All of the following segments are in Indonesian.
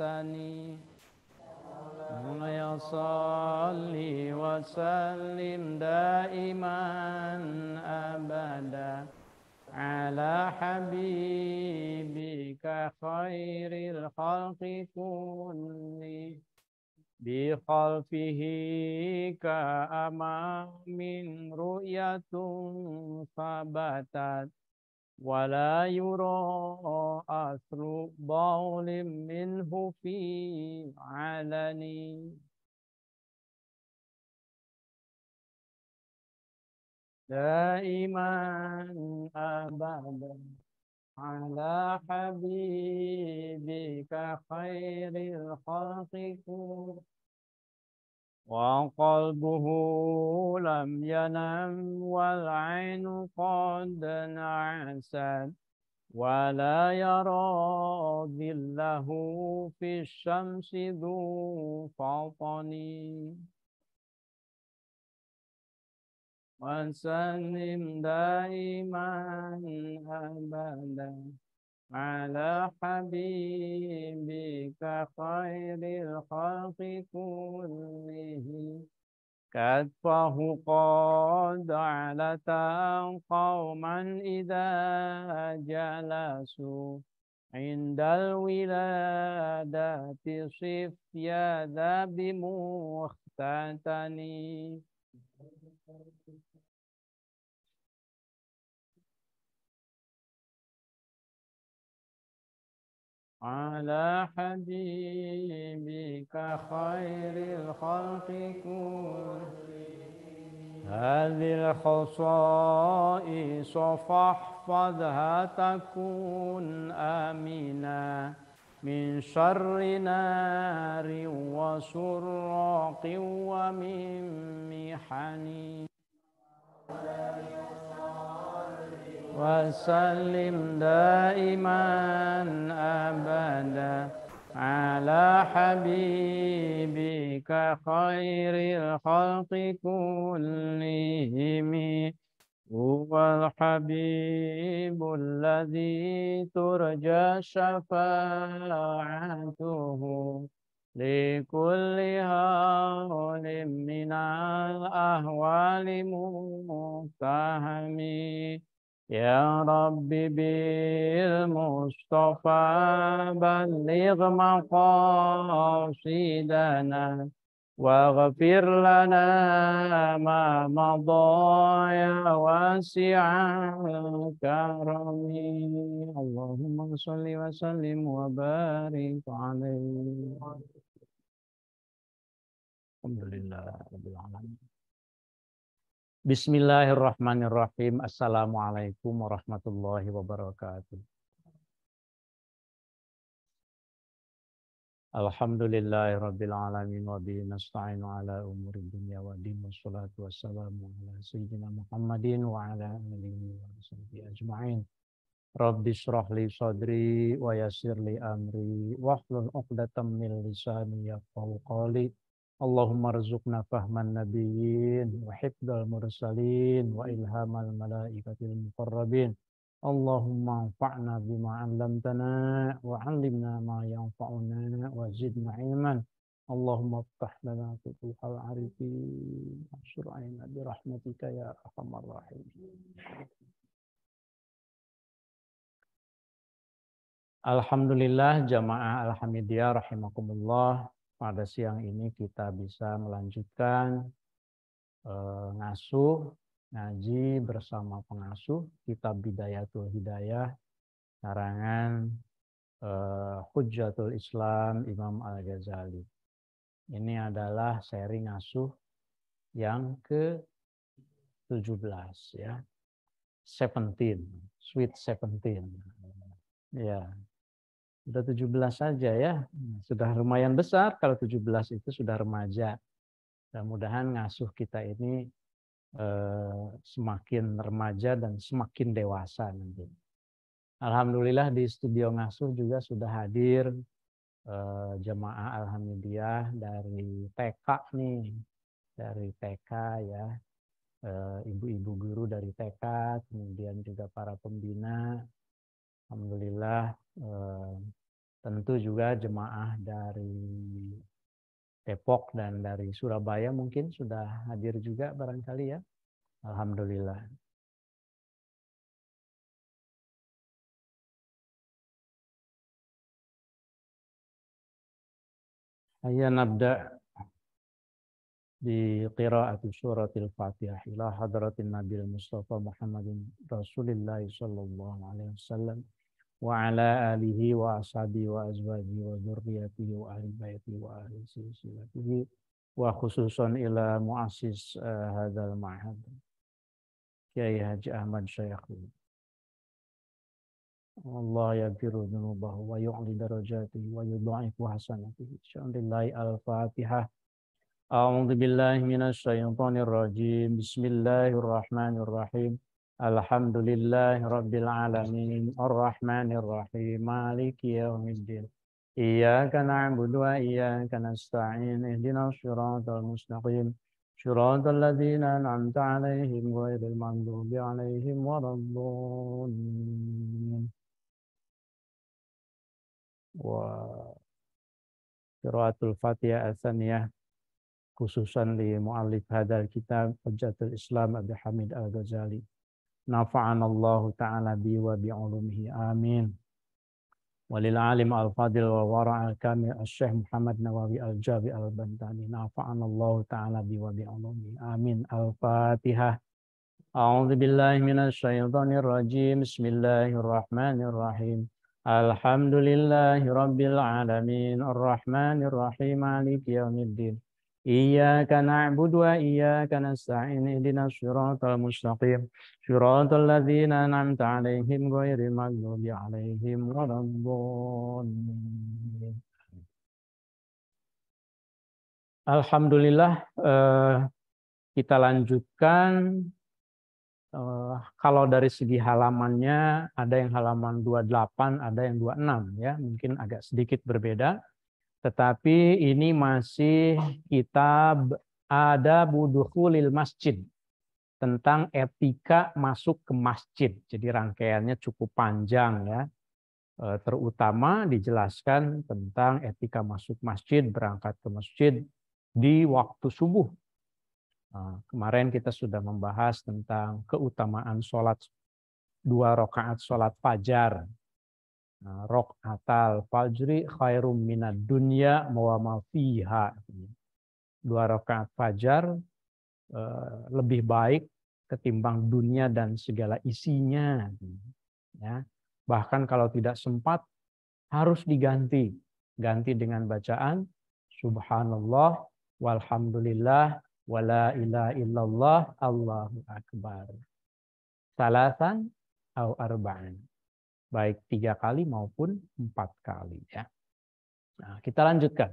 الحسن مولاي صل وسلم دائما أبدا على حبيبك خير الخلق كله بخلفه كأمام رؤية ثبتت ولا يرى أثر بول منه في علني دائما أبدا على حبيبك خير الخلق كله وقلبه لم ينم والعين قد نعست ولا يرى ظله في الشمس ذو فطن وسلم دائما أبدا على حبيبك خير الخلق كله كتفه قد علتا قوما إذا جلسوا عند الولادة صف يا ذا بمختتني على حبيبك خير الخلق كلهم هذه الخصائص فاحفظها تكون آمنا من شر نار وسراق ومن محن وسلم دائما أبدا على حبيبك خير الخلق كلهم هو الحبيب الذي ترجى شفاعته لكل هول من الأهوال متهم يا رب بالمصطفى بلغ مقاصدنا واغفر لنا ما مضى يا واسع كرمي اللهم صل وسلم وبارك عليه الحمد لله رب العالمين Bismillahirrahmanirrahim. Assalamualaikum warahmatullahi wabarakatuh. Alhamdulillahi wa bihi nasta'inu ala umuri dunia wa din wassalatu wassalamu ala sayyidina Muhammadin wa ala alihi wa sahbihi ajma'in. Rabbi shrah li sadri wa yassir li amri wahlul 'uqdatam min lisani yafqahu Allahumma rizukna fahman nabiyyin wa hifdal mursalin wa hmm. ilhamal malaikatil muqarrabin. Allahumma anfa'na bima alamtana wa alimna ma yanfa'una wa zidna ilman. Allahumma abtah lana kutul khawarifi wa syur'ayna ya Alhamdulillah jamaah Alhamidiyah rahimakumullah pada siang ini kita bisa melanjutkan eh, ngasuh, ngaji bersama pengasuh, kitab Bidayatul Hidayah, karangan eh, Hujjatul Islam Imam Al-Ghazali. Ini adalah seri ngasuh yang ke-17 ya. 17, sweet 17. Ya, sudah 17 saja ya. Nah, sudah lumayan besar kalau 17 itu sudah remaja. Mudah-mudahan ngasuh kita ini eh, semakin remaja dan semakin dewasa nanti. Alhamdulillah di studio ngasuh juga sudah hadir eh, jemaah alhamdulillah dari TK nih. Dari TK ya. Eh, ibu-ibu guru dari TK, kemudian juga para pembina. Alhamdulillah Eh, tentu juga jemaah dari Depok dan dari Surabaya mungkin sudah hadir juga barangkali ya. Alhamdulillah. Ayah nabda di qiraat surat al Fatihah ila hadratin Nabi Mustafa Muhammadin rasulillahi sallallahu alaihi wasallam wa ala alihi wa ashabi wa azwaji wa dzurriyyatihi wa ahli baiti wa ahli silsilatihi wa khususan ila muassis uh, hadzal ma'had Kiai Haji Ahmad Syaikhul Allah yaghfiru dzunubahu wa yu'li darajatihi wa yudha'ifu hasanatihi insyaallah al-fatihah A'udzu billahi minasy syaithanir rajim Bismillahirrahmanirrahim الحمد لله رب العالمين الرحمن الرحيم مالك يوم الدين إياك نعبد وإياك نستعين اهدنا الصراط المستقيم صراط الذين أنعمت عليهم غير المغضوب عليهم ولا الضالين وقراءة الفاتحة الثانية khususan li mu'alif hadal kitab Hujatul Islam Abi Hamid Al-Ghazali. Allah ta'ala bi wa bi'ulumihi. Amin. Walil al-fadil wa al kami al-Syekh Muhammad Nawawi al jawi al-Bantani. Allah ta'ala bi wa Amin. Al-Fatihah. أعوذ بالله من الشيطان الرجيم بسم الله الرحمن الرحيم الحمد لله رب العالمين الرحمن الرحيم مالك يوم الدين Iyyaka na'budu wa iyyaka nasta'in ihdinas siratal mustaqim siratal ladzina an'amta 'alaihim ghairil maghdubi 'alaihim waladdallin Alhamdulillah eh, kita lanjutkan eh, kalau dari segi halamannya ada yang halaman 28 ada yang 26 ya mungkin agak sedikit berbeda tetapi ini masih kitab ada buduhulil masjid tentang etika masuk ke masjid. Jadi rangkaiannya cukup panjang ya. E, terutama dijelaskan tentang etika masuk masjid, berangkat ke masjid di waktu subuh. E, kemarin kita sudah membahas tentang keutamaan sholat dua rakaat sholat fajar Nah, atal fajri khairum minad dunya wa fiha. Dua rakaat fajar eh, lebih baik ketimbang dunia dan segala isinya. Ya. Bahkan kalau tidak sempat harus diganti. Ganti dengan bacaan subhanallah walhamdulillah wala ilaha illallah Allahu akbar. Salasan atau arba'an baik tiga kali maupun empat kali ya. Nah, kita lanjutkan.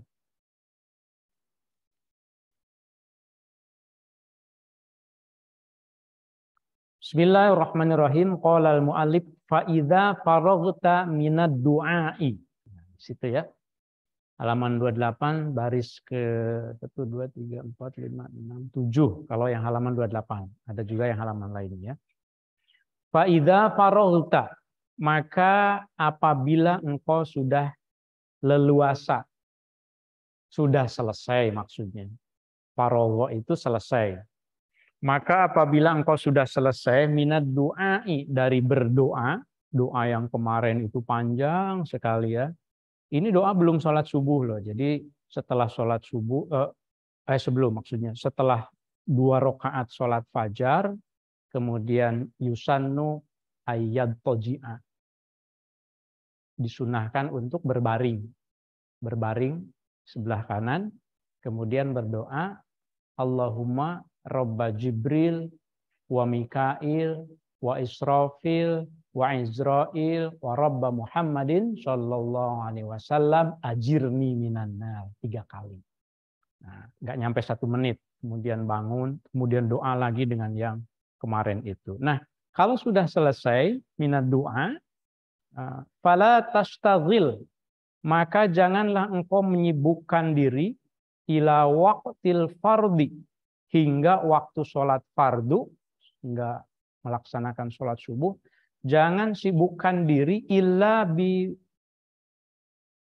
Bismillahirrahmanirrahim. Qala al-muallif fa idza faraghta minad du'ai. Nah, di situ ya. Halaman 28 baris ke 1 2 3 4 5 6 7 kalau yang halaman 28. Ada juga yang halaman lainnya Fa idza faraghta maka apabila engkau sudah leluasa, sudah selesai maksudnya. Parowo itu selesai. Maka apabila engkau sudah selesai minat doai dari berdoa, doa yang kemarin itu panjang sekali ya. Ini doa belum sholat subuh loh. Jadi setelah sholat subuh, eh, eh sebelum maksudnya, setelah dua rakaat sholat fajar, kemudian yusannu ayat toji'a. Disunahkan untuk berbaring. Berbaring sebelah kanan, kemudian berdoa, Allahumma Robba Jibril, wa Mikail, wa Israfil, wa Izrail, wa Robba Muhammadin Shallallahu Alaihi Wasallam, ajirni minan nar tiga kali. Nah, nggak nyampe satu menit, kemudian bangun, kemudian doa lagi dengan yang kemarin itu. Nah, kalau sudah selesai minat doa, ah, fala tashtagil, maka janganlah engkau menyibukkan diri ila waqtil fardi hingga waktu sholat fardu hingga melaksanakan sholat subuh jangan sibukkan diri illa bi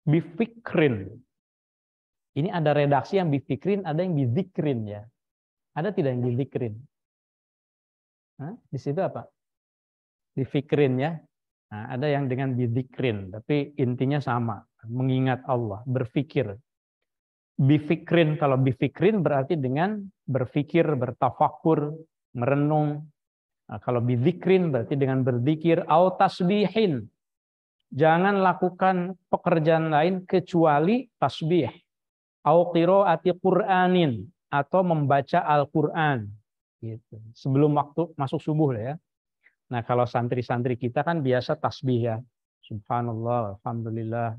bifikrin ini ada redaksi yang bifikrin ada yang bizikrin ya ada tidak yang bizikrin Hah? di situ apa difikrin ya. Nah, ada yang dengan bidikrin, tapi intinya sama, mengingat Allah, berfikir. Bifikrin, kalau bifikrin berarti dengan berfikir, bertafakur, merenung. Nah, kalau bidikrin berarti dengan berdikir, au tasbihin. Jangan lakukan pekerjaan lain kecuali tasbih. Au qiraati Qur'anin atau membaca Al-Qur'an gitu. Sebelum waktu masuk subuh lah ya. Nah, kalau santri-santri kita kan biasa tasbih ya. Subhanallah, alhamdulillah,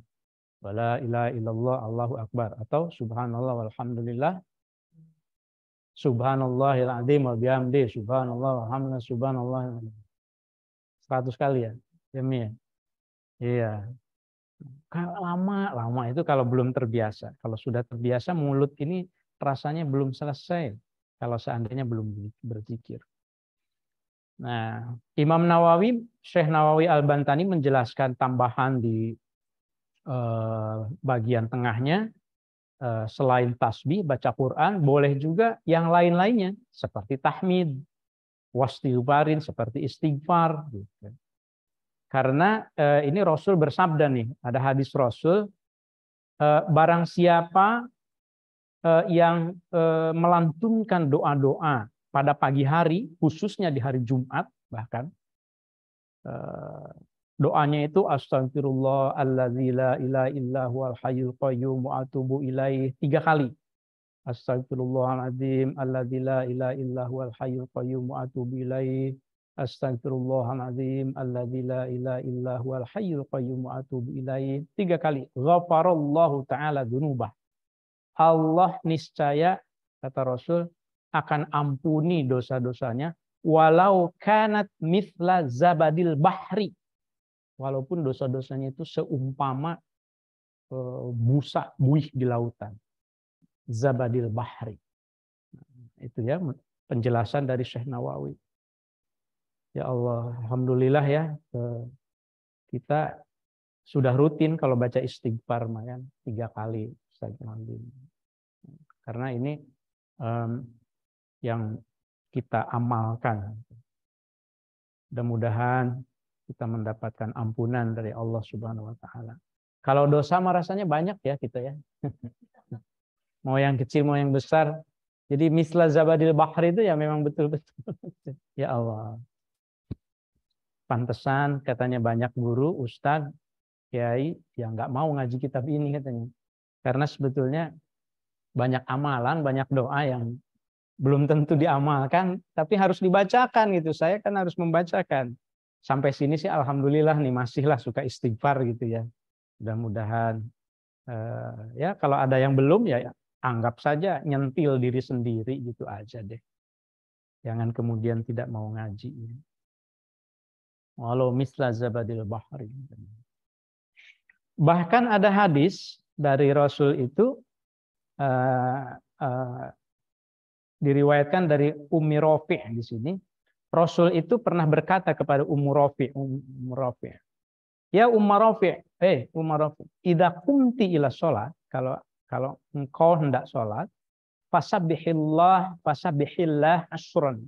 wala ilaha illallah, Allahu akbar atau subhanallah walhamdulillah. Subhanallahil azim wa bihamdi, subhanallah alhamdulillah subhanallah. seratus kali ya. ya ya. Iya. Lama, lama itu kalau belum terbiasa. Kalau sudah terbiasa mulut ini rasanya belum selesai kalau seandainya belum berzikir. Nah, Imam Nawawi, Syekh Nawawi Al-Bantani menjelaskan tambahan di eh, bagian tengahnya eh, selain tasbih baca Quran boleh juga yang lain-lainnya seperti tahmid, wastiubarin seperti istighfar gitu. Karena eh, ini Rasul bersabda nih, ada hadis Rasul eh, barang siapa eh, yang eh, melantunkan doa-doa pada pagi hari, khususnya di hari Jumat bahkan, eh, doanya itu astagfirullah allazi la ilaha illa huwal hayyul qayyum wa atubu ilaih tiga kali. Astagfirullahaladzim allazi la ilaha illa huwal hayyul qayyum wa atubu ilaih. Astagfirullahaladzim allazi la ilaha illa huwal hayyul qayyum wa atubu ilaih. Tiga kali. Ghafarallahu taala dzunubah. Allah niscaya kata Rasul akan ampuni dosa-dosanya walau kanat mithla zabadil bahri walaupun dosa-dosanya itu seumpama eh, busa buih di lautan zabadil bahri nah, itu ya penjelasan dari Syekh Nawawi ya Allah alhamdulillah ya eh, kita sudah rutin kalau baca istighfar kan tiga kali Ustaz karena ini yang kita amalkan. Mudah-mudahan kita mendapatkan ampunan dari Allah Subhanahu wa taala. Kalau dosa mah rasanya banyak ya kita ya. mau yang kecil mau yang besar. Jadi misla zabadil bahri itu ya memang betul-betul. ya Allah. Pantesan katanya banyak guru, ustadz, kiai yang nggak mau ngaji kitab ini katanya. Karena sebetulnya banyak amalan, banyak doa yang belum tentu diamalkan, tapi harus dibacakan gitu. Saya kan harus membacakan. Sampai sini sih alhamdulillah nih masihlah suka istighfar gitu ya. Mudah-mudahan uh, ya kalau ada yang belum ya, ya anggap saja nyentil diri sendiri gitu aja deh. Jangan kemudian tidak mau ngaji. Walau misla zabadil bahri. Bahkan ada hadis dari Rasul itu uh, uh, diriwayatkan dari Ummi Rafi' di sini. Rasul itu pernah berkata kepada Ummu Rafi', Ummu Rafi'. Ya Ummu Rafi', eh Ummu Rafi', idza kumti ila sholat, kalau kalau engkau hendak sholat, fasabbihillah, fasabbihillah asron.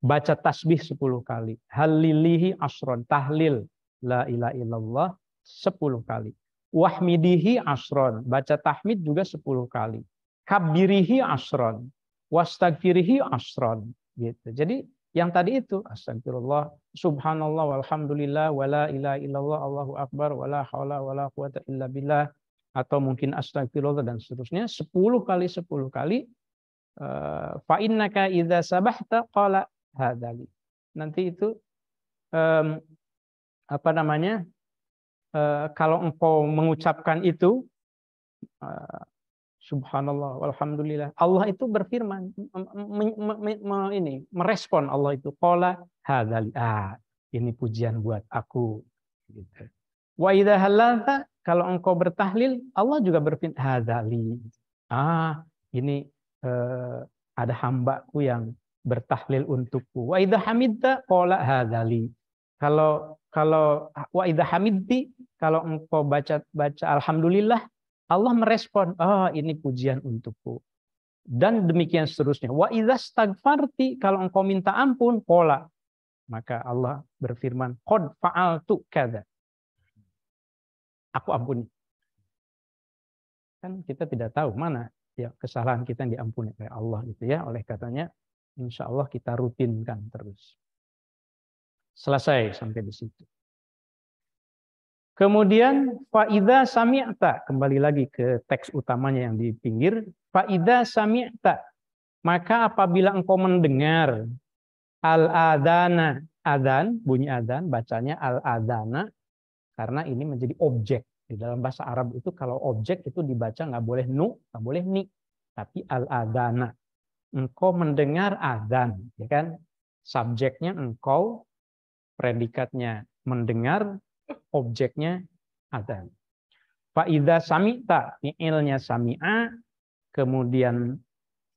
Baca tasbih 10 kali. Halilihi asron. Tahlil. La ilaha illallah 10 kali. Wahmidihi asron. Baca tahmid juga 10 kali. Kabirihi asron wastagfirihi asron gitu. Jadi yang tadi itu astagfirullah subhanallah walhamdulillah wala ilaha illallah allahu akbar wala haula wala quwata illa billah atau mungkin astagfirullah dan seterusnya 10 kali 10 kali eh, fa innaka idza sabahta qala hadali. Nanti itu um, apa namanya? Uh, kalau engkau mengucapkan itu uh, Subhanallah, Alhamdulillah. Allah itu berfirman, ini merespon Allah itu. Pola hadali. ah, ini pujian buat aku. Gitu. Wa idza kalau engkau bertahlil, Allah juga berfirman hadali. Ah, ini eh, ada hambaku yang bertahlil untukku. Wa idza hamidta qala hadali. Kalau kalau wa idza kalau engkau baca baca alhamdulillah Allah merespon, ah oh, ini pujian untukku. Dan demikian seterusnya. Wa idza stagfarti kalau engkau minta ampun, pola. Maka Allah berfirman, qad fa'altu kada. Aku ampuni. Kan kita tidak tahu mana ya kesalahan kita yang diampuni oleh Allah gitu ya. Oleh katanya, insya Allah kita rutinkan terus. Selesai sampai di situ. Kemudian faida sami'ta, kembali lagi ke teks utamanya yang di pinggir, faida sami'ta. Maka apabila engkau mendengar al-adana, adan, bunyi adan, bacanya al-adana karena ini menjadi objek. Di dalam bahasa Arab itu kalau objek itu dibaca nggak boleh nu, nggak boleh ni, tapi al-adana. Engkau mendengar adan, ya kan? Subjeknya engkau, predikatnya mendengar, objeknya ada. Fa'idha samita, fi'ilnya sami'a, kemudian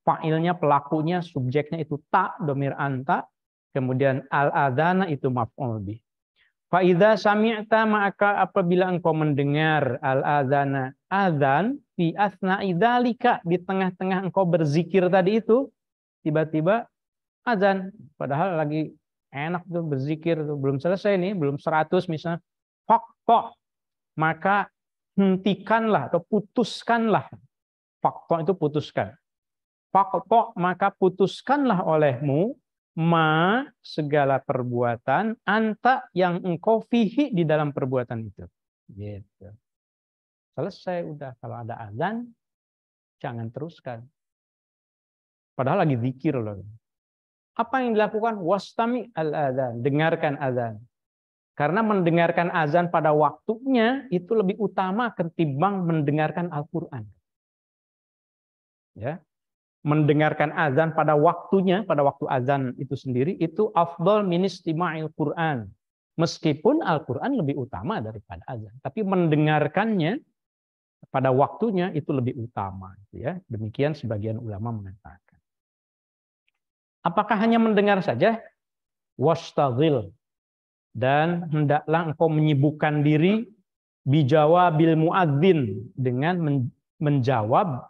fa'ilnya, pelakunya, subjeknya itu tak, domir anta, kemudian al-adhana itu maf'ul bih. Fa'idha sami'ta maka apabila engkau mendengar al-adhana adhan, fi asna'i dhalika, di tengah-tengah engkau berzikir tadi itu, tiba-tiba azan. Padahal lagi enak tuh berzikir, tuh. belum selesai nih, belum seratus misalnya, fakto maka hentikanlah atau putuskanlah fakto itu putuskan fakto maka putuskanlah olehmu ma segala perbuatan anta yang engkau fihi di dalam perbuatan itu gitu selesai udah kalau ada azan jangan teruskan padahal lagi zikir loh apa yang dilakukan wastami al azan dengarkan azan karena mendengarkan azan pada waktunya itu lebih utama ketimbang mendengarkan Al-Quran. Ya, mendengarkan azan pada waktunya, pada waktu azan itu sendiri, itu afdol min istima'il Qur'an. Meskipun Al-Quran lebih utama daripada azan. Tapi mendengarkannya pada waktunya itu lebih utama. Gitu ya Demikian sebagian ulama mengatakan. Apakah hanya mendengar saja? Wastadhil dan hendaklah engkau menyibukkan diri bijawabil muadzin dengan menjawab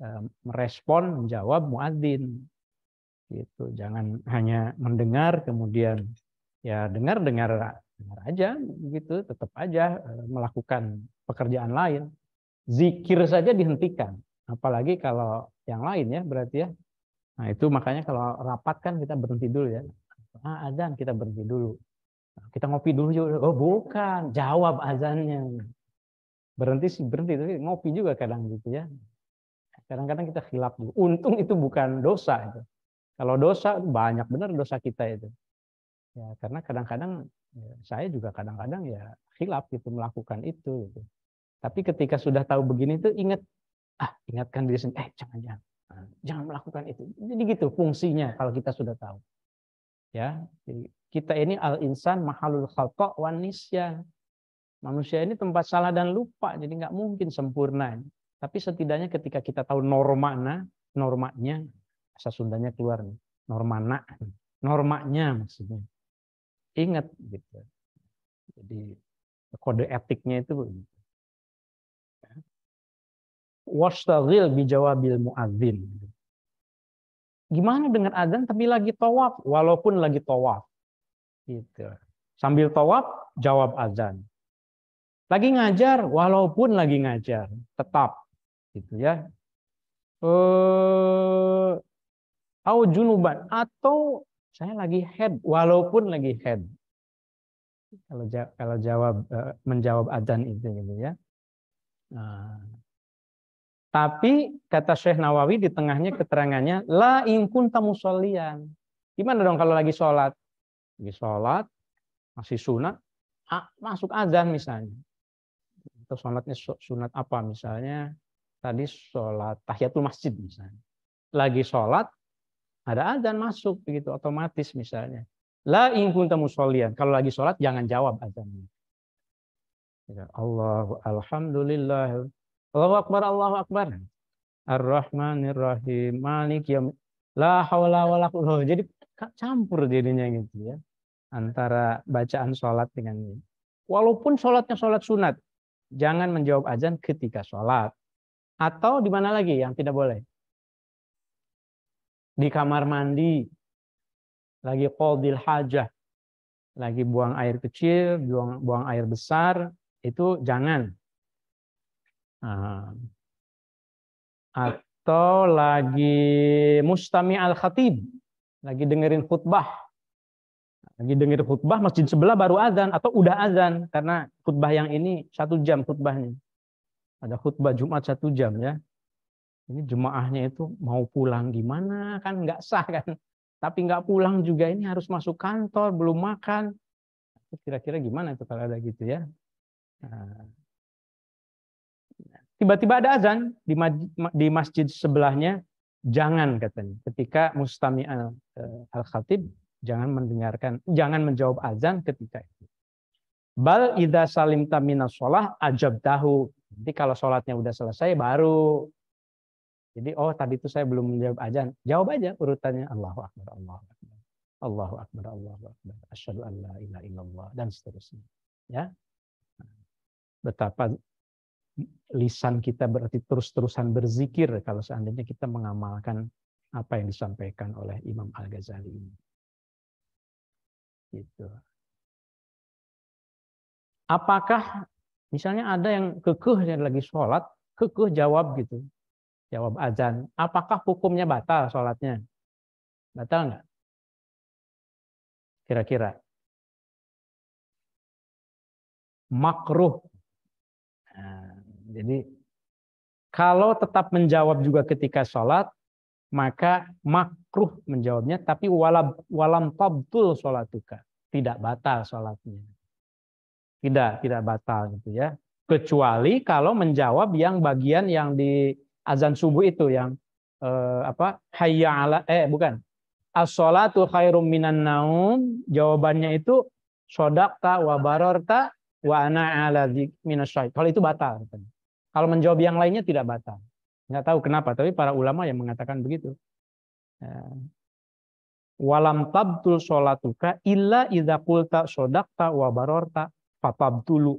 eh, merespon menjawab muadzin gitu jangan hanya mendengar kemudian ya dengar dengar dengar aja gitu tetap aja eh, melakukan pekerjaan lain zikir saja dihentikan apalagi kalau yang lain ya berarti ya nah itu makanya kalau rapat kan kita berhenti dulu ya ah, adan kita berhenti dulu kita ngopi dulu juga. Oh bukan, jawab azannya. Berhenti sih berhenti, tapi ngopi juga kadang gitu ya. Kadang-kadang kita hilap juga. Untung itu bukan dosa itu. Kalau dosa banyak benar dosa kita itu. Ya, karena kadang-kadang ya, saya juga kadang-kadang ya hilap gitu melakukan itu gitu. Tapi ketika sudah tahu begini itu ingat ah ingatkan diri sendiri eh jangan-jangan ah, jangan melakukan itu. Jadi gitu fungsinya kalau kita sudah tahu. Ya, jadi kita ini al-insan mahalul khalqa wan nisyan. Manusia ini tempat salah dan lupa, jadi nggak mungkin sempurna. Tapi setidaknya ketika kita tahu normana, normanya, bahasa Sundanya keluar nih, normana, normanya maksudnya. Ingat gitu. Jadi kode etiknya itu begitu. Washtagil bijawabil muadzin. Gimana dengan azan tapi lagi tawaf, walaupun lagi tawaf. Gitu. Sambil tawaf, jawab azan. Lagi ngajar, walaupun lagi ngajar, tetap gitu ya. Eh au junuban atau saya lagi head walaupun lagi head. Kalau kalau jawab eh, menjawab azan itu gitu ya. Nah, tapi kata Syekh Nawawi di tengahnya keterangannya la in kunta musallian. Gimana dong kalau lagi sholat? Lagi sholat, masih sunat, masuk azan misalnya. Atau sholatnya sunat apa misalnya? Tadi sholat tahiyatul masjid misalnya. Lagi sholat, ada azan masuk begitu otomatis misalnya. La in kunta Kalau lagi sholat jangan jawab azannya. Ya, Allah alhamdulillah. Allahu akbar Allahu akbar. Ar-Rahmanir Rahim. Malik ya la haula wala Jadi campur jadinya gitu ya antara bacaan sholat dengan ini. Walaupun sholatnya sholat sunat, jangan menjawab azan ketika sholat. Atau di mana lagi yang tidak boleh? Di kamar mandi, lagi qadil hajah, lagi buang air kecil, buang, buang air besar, itu jangan. Nah. atau lagi mustami al khatib lagi dengerin khutbah lagi dengar khutbah, masjid sebelah baru azan atau udah azan karena khutbah yang ini satu jam khutbahnya. Ada khutbah Jumat satu jam ya. Ini jemaahnya itu mau pulang gimana kan nggak sah kan. Tapi nggak pulang juga ini harus masuk kantor belum makan. Kira-kira gimana itu kalau ada gitu ya? Nah. Tiba-tiba ada azan di, di masjid sebelahnya, jangan katanya. Ketika mustami eh, al-khatib Jangan mendengarkan, jangan menjawab azan ketika itu. Bal idza salimta minas sholah ajab tahu. Jadi kalau sholatnya udah selesai baru. Jadi oh tadi itu saya belum menjawab azan. Jawab aja urutannya Allahu akbar Allahu akbar. Allahu akbar Allahu akbar. Asyhadu an la ilaha illallah dan seterusnya. Ya. Betapa lisan kita berarti terus-terusan berzikir kalau seandainya kita mengamalkan apa yang disampaikan oleh Imam Al-Ghazali ini. Gitu. Apakah misalnya ada yang kekeh yang lagi sholat, kekeh jawab gitu, jawab azan. Apakah hukumnya batal sholatnya? Batal nggak? Kira-kira. Makruh. Nah, jadi kalau tetap menjawab juga ketika sholat, maka makruh menjawabnya tapi walam walam tabtul salatuka tidak batal salatnya tidak tidak batal gitu ya kecuali kalau menjawab yang bagian yang di azan subuh itu yang eh, apa hayya ala eh bukan as-salatu khairum minan naum jawabannya itu sodakta wa barorta wa ana ala minasyaih kalau itu batal kalau menjawab yang lainnya tidak batal Nggak tahu kenapa, tapi para ulama yang mengatakan begitu. Eh, walam tabtul sholatuka illa idha kulta sodakta wa barorta fatabtulu.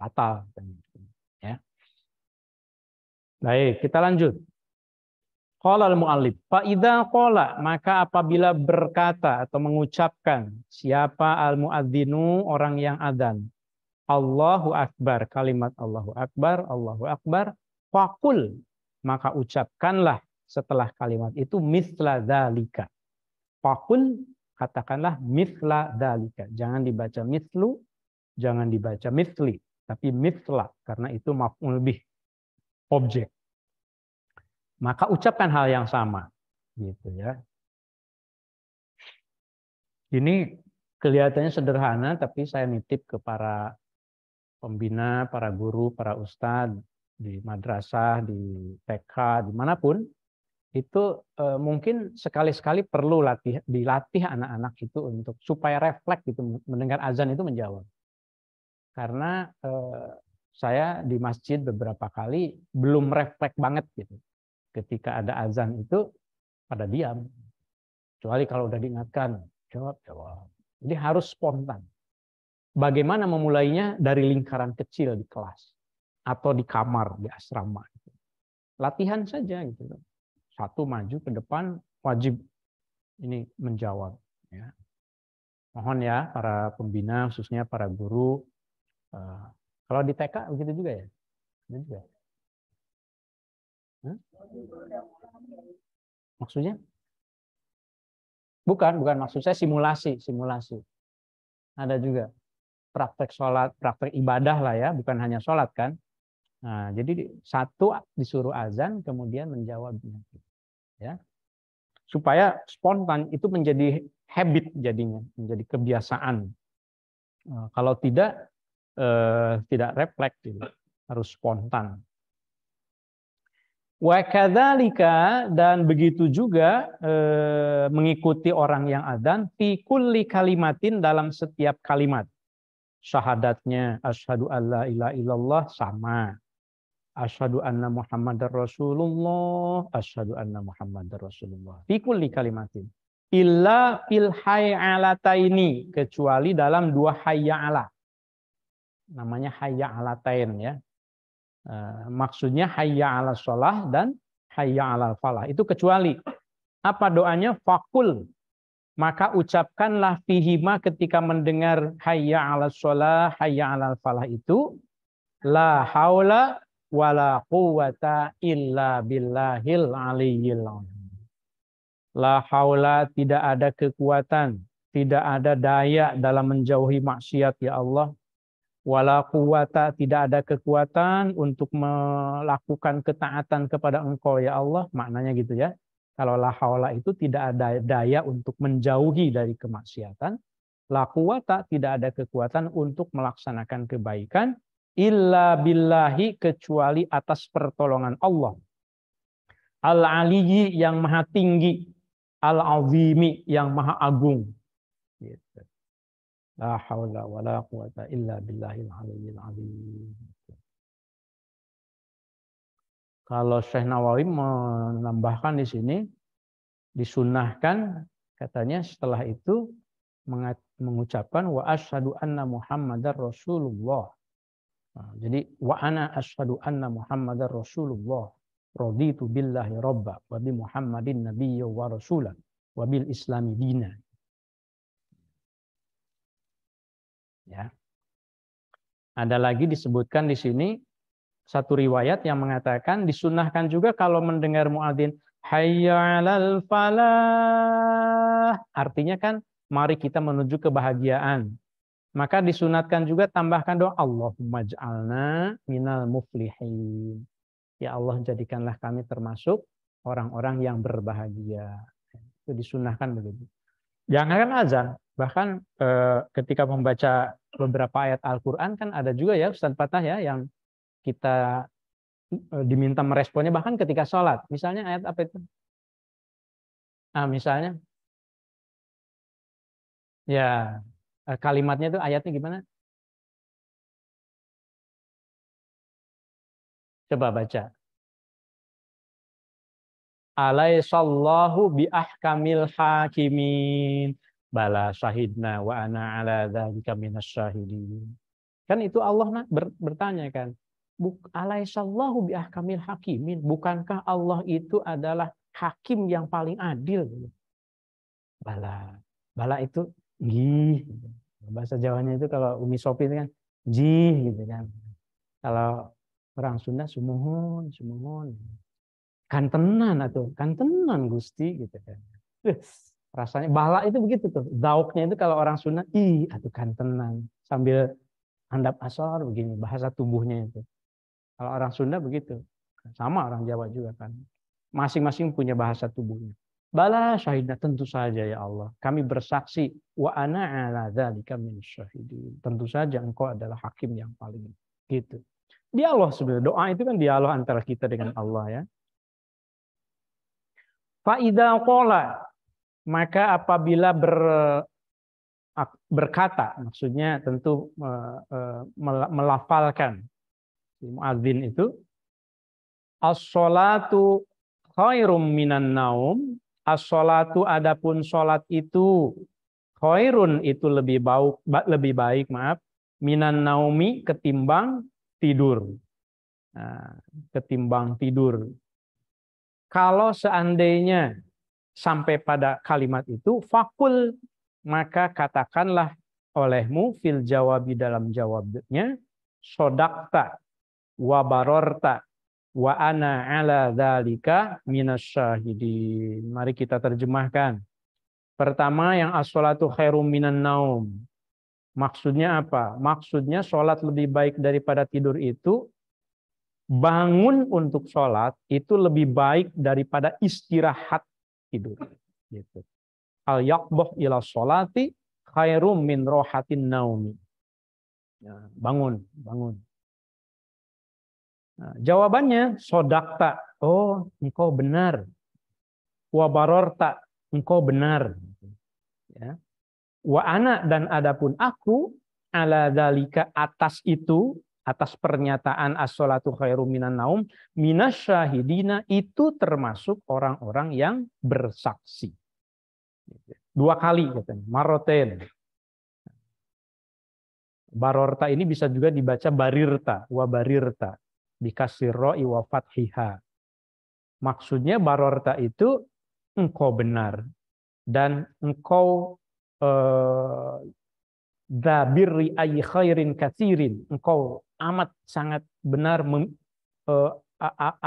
Batal. Ya. Baik, kita lanjut. Qala al-mu'allif, Fa'idha idza qala, maka apabila berkata atau mengucapkan siapa al-muadzinu orang yang adzan. Allahu akbar, kalimat Allahu akbar, Allahu akbar, fakul maka ucapkanlah setelah kalimat itu misla dalika. Fakul katakanlah misla dalika. Jangan dibaca mislu, jangan dibaca misli, tapi misla karena itu maf'ul bih, objek. Maka ucapkan hal yang sama, gitu ya. Ini kelihatannya sederhana, tapi saya nitip ke para pembina, para guru, para ustadz di madrasah, di TK, dimanapun, itu eh, mungkin sekali-sekali perlu latih, dilatih anak-anak itu untuk supaya refleks gitu mendengar azan itu menjawab. Karena eh, saya di masjid beberapa kali belum refleks banget gitu. Ketika ada azan itu pada diam. Kecuali kalau udah diingatkan, jawab, jawab. Jadi harus spontan. Bagaimana memulainya dari lingkaran kecil di kelas atau di kamar di asrama. Gitu. Latihan saja gitu. Satu maju ke depan wajib ini menjawab. Ya. Mohon ya para pembina khususnya para guru. Eh, kalau di TK begitu juga ya. ada juga. Hmm? Maksudnya? Bukan, bukan maksud saya simulasi, simulasi. Ada juga praktek sholat, praktek ibadah lah ya, bukan hanya sholat kan. Nah, jadi satu disuruh azan kemudian menjawabnya. Ya. Supaya spontan itu menjadi habit jadinya, menjadi kebiasaan. Eh, kalau tidak eh, tidak refleks gitu. harus spontan. Wakadalika dan begitu juga eh, mengikuti orang yang adzan fi kulli kalimatin dalam setiap kalimat. Syahadatnya asyhadu alla ilaha illallah sama Asyhadu anna Muhammadar Rasulullah, asyhadu anna Muhammadar Rasulullah. Fi kulli kalimatin. Illa fil hayalataini kecuali dalam dua hayyala. Namanya hayyalatain ya. e, maksudnya hayya ala sholah dan hayya ala falah. Itu kecuali. Apa doanya? Fakul. Maka ucapkanlah fihima ketika mendengar hayya ala sholah, hayya ala falah itu. La haula wala quwata illa billahil aliyyil La haula tidak ada kekuatan, tidak ada daya dalam menjauhi maksiat ya Allah. Wala quwata tidak ada kekuatan untuk melakukan ketaatan kepada Engkau ya Allah, maknanya gitu ya. Kalau la haula itu tidak ada daya untuk menjauhi dari kemaksiatan, la quwata tidak ada kekuatan untuk melaksanakan kebaikan, illa billahi kecuali atas pertolongan Allah. Al-Aliyyi yang maha tinggi, Al-Azimi yang maha agung. Gitu. La haula wa la quwata illa al aliyyil azim. Kalau Syekh Nawawi menambahkan di sini disunahkan katanya setelah itu mengucapkan wa asyhadu anna Muhammadar Rasulullah Ah, jadi wa ana asyhadu anna Muhammadar Rasulullah raditu billahi robba wa bi Muhammadin Nabiyyu wa rasulan wa bil islami dina. Ya. Ada lagi disebutkan di sini satu riwayat yang mengatakan disunahkan juga kalau mendengar muadzin hayya 'alal falah. Artinya kan mari kita menuju kebahagiaan. Maka disunatkan juga tambahkan doa Allahumma ja'alna minal muflihin. Ya Allah jadikanlah kami termasuk orang-orang yang berbahagia. Itu disunahkan begitu. Jangan azan, bahkan eh, ketika membaca beberapa ayat Al-Qur'an kan ada juga ya Ustaz Patah ya yang kita eh, diminta meresponnya bahkan ketika sholat. Misalnya ayat apa itu? Ah, misalnya ya Eh, kalimatnya tuh ayatnya gimana? Coba baca. Alaihissallahu bi ahkamil hakimin. Bala syahidna wa ana ala dhalika minas syahidin. Kan itu Allah bertanya kan. Alaihissallahu bi ahkamil hakimin. Bukankah Allah itu adalah hakim yang paling adil? Bala. Bala itu gi bahasa Jawanya itu kalau umi sopi itu kan ji gitu kan kalau orang Sunda sumuhun sumuhun kan tenan atau kan tenan gusti gitu kan rasanya bala itu begitu tuh dauknya itu kalau orang Sunda i atau kan tenan sambil andap asor begini bahasa tubuhnya itu kalau orang Sunda begitu sama orang Jawa juga kan masing-masing punya bahasa tubuhnya Bala syahidah tentu saja ya Allah. Kami bersaksi wa ana ala dzalika min syahidin. Tentu saja engkau adalah hakim yang paling gitu. Dialog sebenarnya doa itu kan dialog antara kita dengan Allah ya. Fa kola maka apabila ber, berkata maksudnya tentu e, melafalkan muadzin itu as shalatu khairum minan naum as-salatu adapun salat itu khairun itu lebih baik lebih baik maaf minan naumi ketimbang tidur. Nah, ketimbang tidur. Kalau seandainya sampai pada kalimat itu fakul maka katakanlah olehmu fil jawabi dalam jawabnya sodakta wabarorta Wa ana ala dalika minasyahidin. Mari kita terjemahkan. Pertama yang as-salatu khairum minan naum. Maksudnya apa? Maksudnya sholat lebih baik daripada tidur itu. Bangun untuk sholat itu lebih baik daripada istirahat tidur. Gitu. Al yakboh ila sholati khairum min rohatin naumi. Ya, bangun, bangun. Nah, jawabannya sodakta. Oh, engkau benar. Wabarorta, engkau benar. Ya. Wa anak dan adapun aku ala dalika atas itu atas pernyataan asolatu salatu khairu minan naum minasyahidina itu termasuk orang-orang yang bersaksi. Dua kali katanya, maroten. Barorta ini bisa juga dibaca barirta, wa barirta bikasirroi wa fathiha. Maksudnya barorta itu engkau benar dan engkau dabiri eh, ayi khairin kasirin Engkau amat sangat benar eh,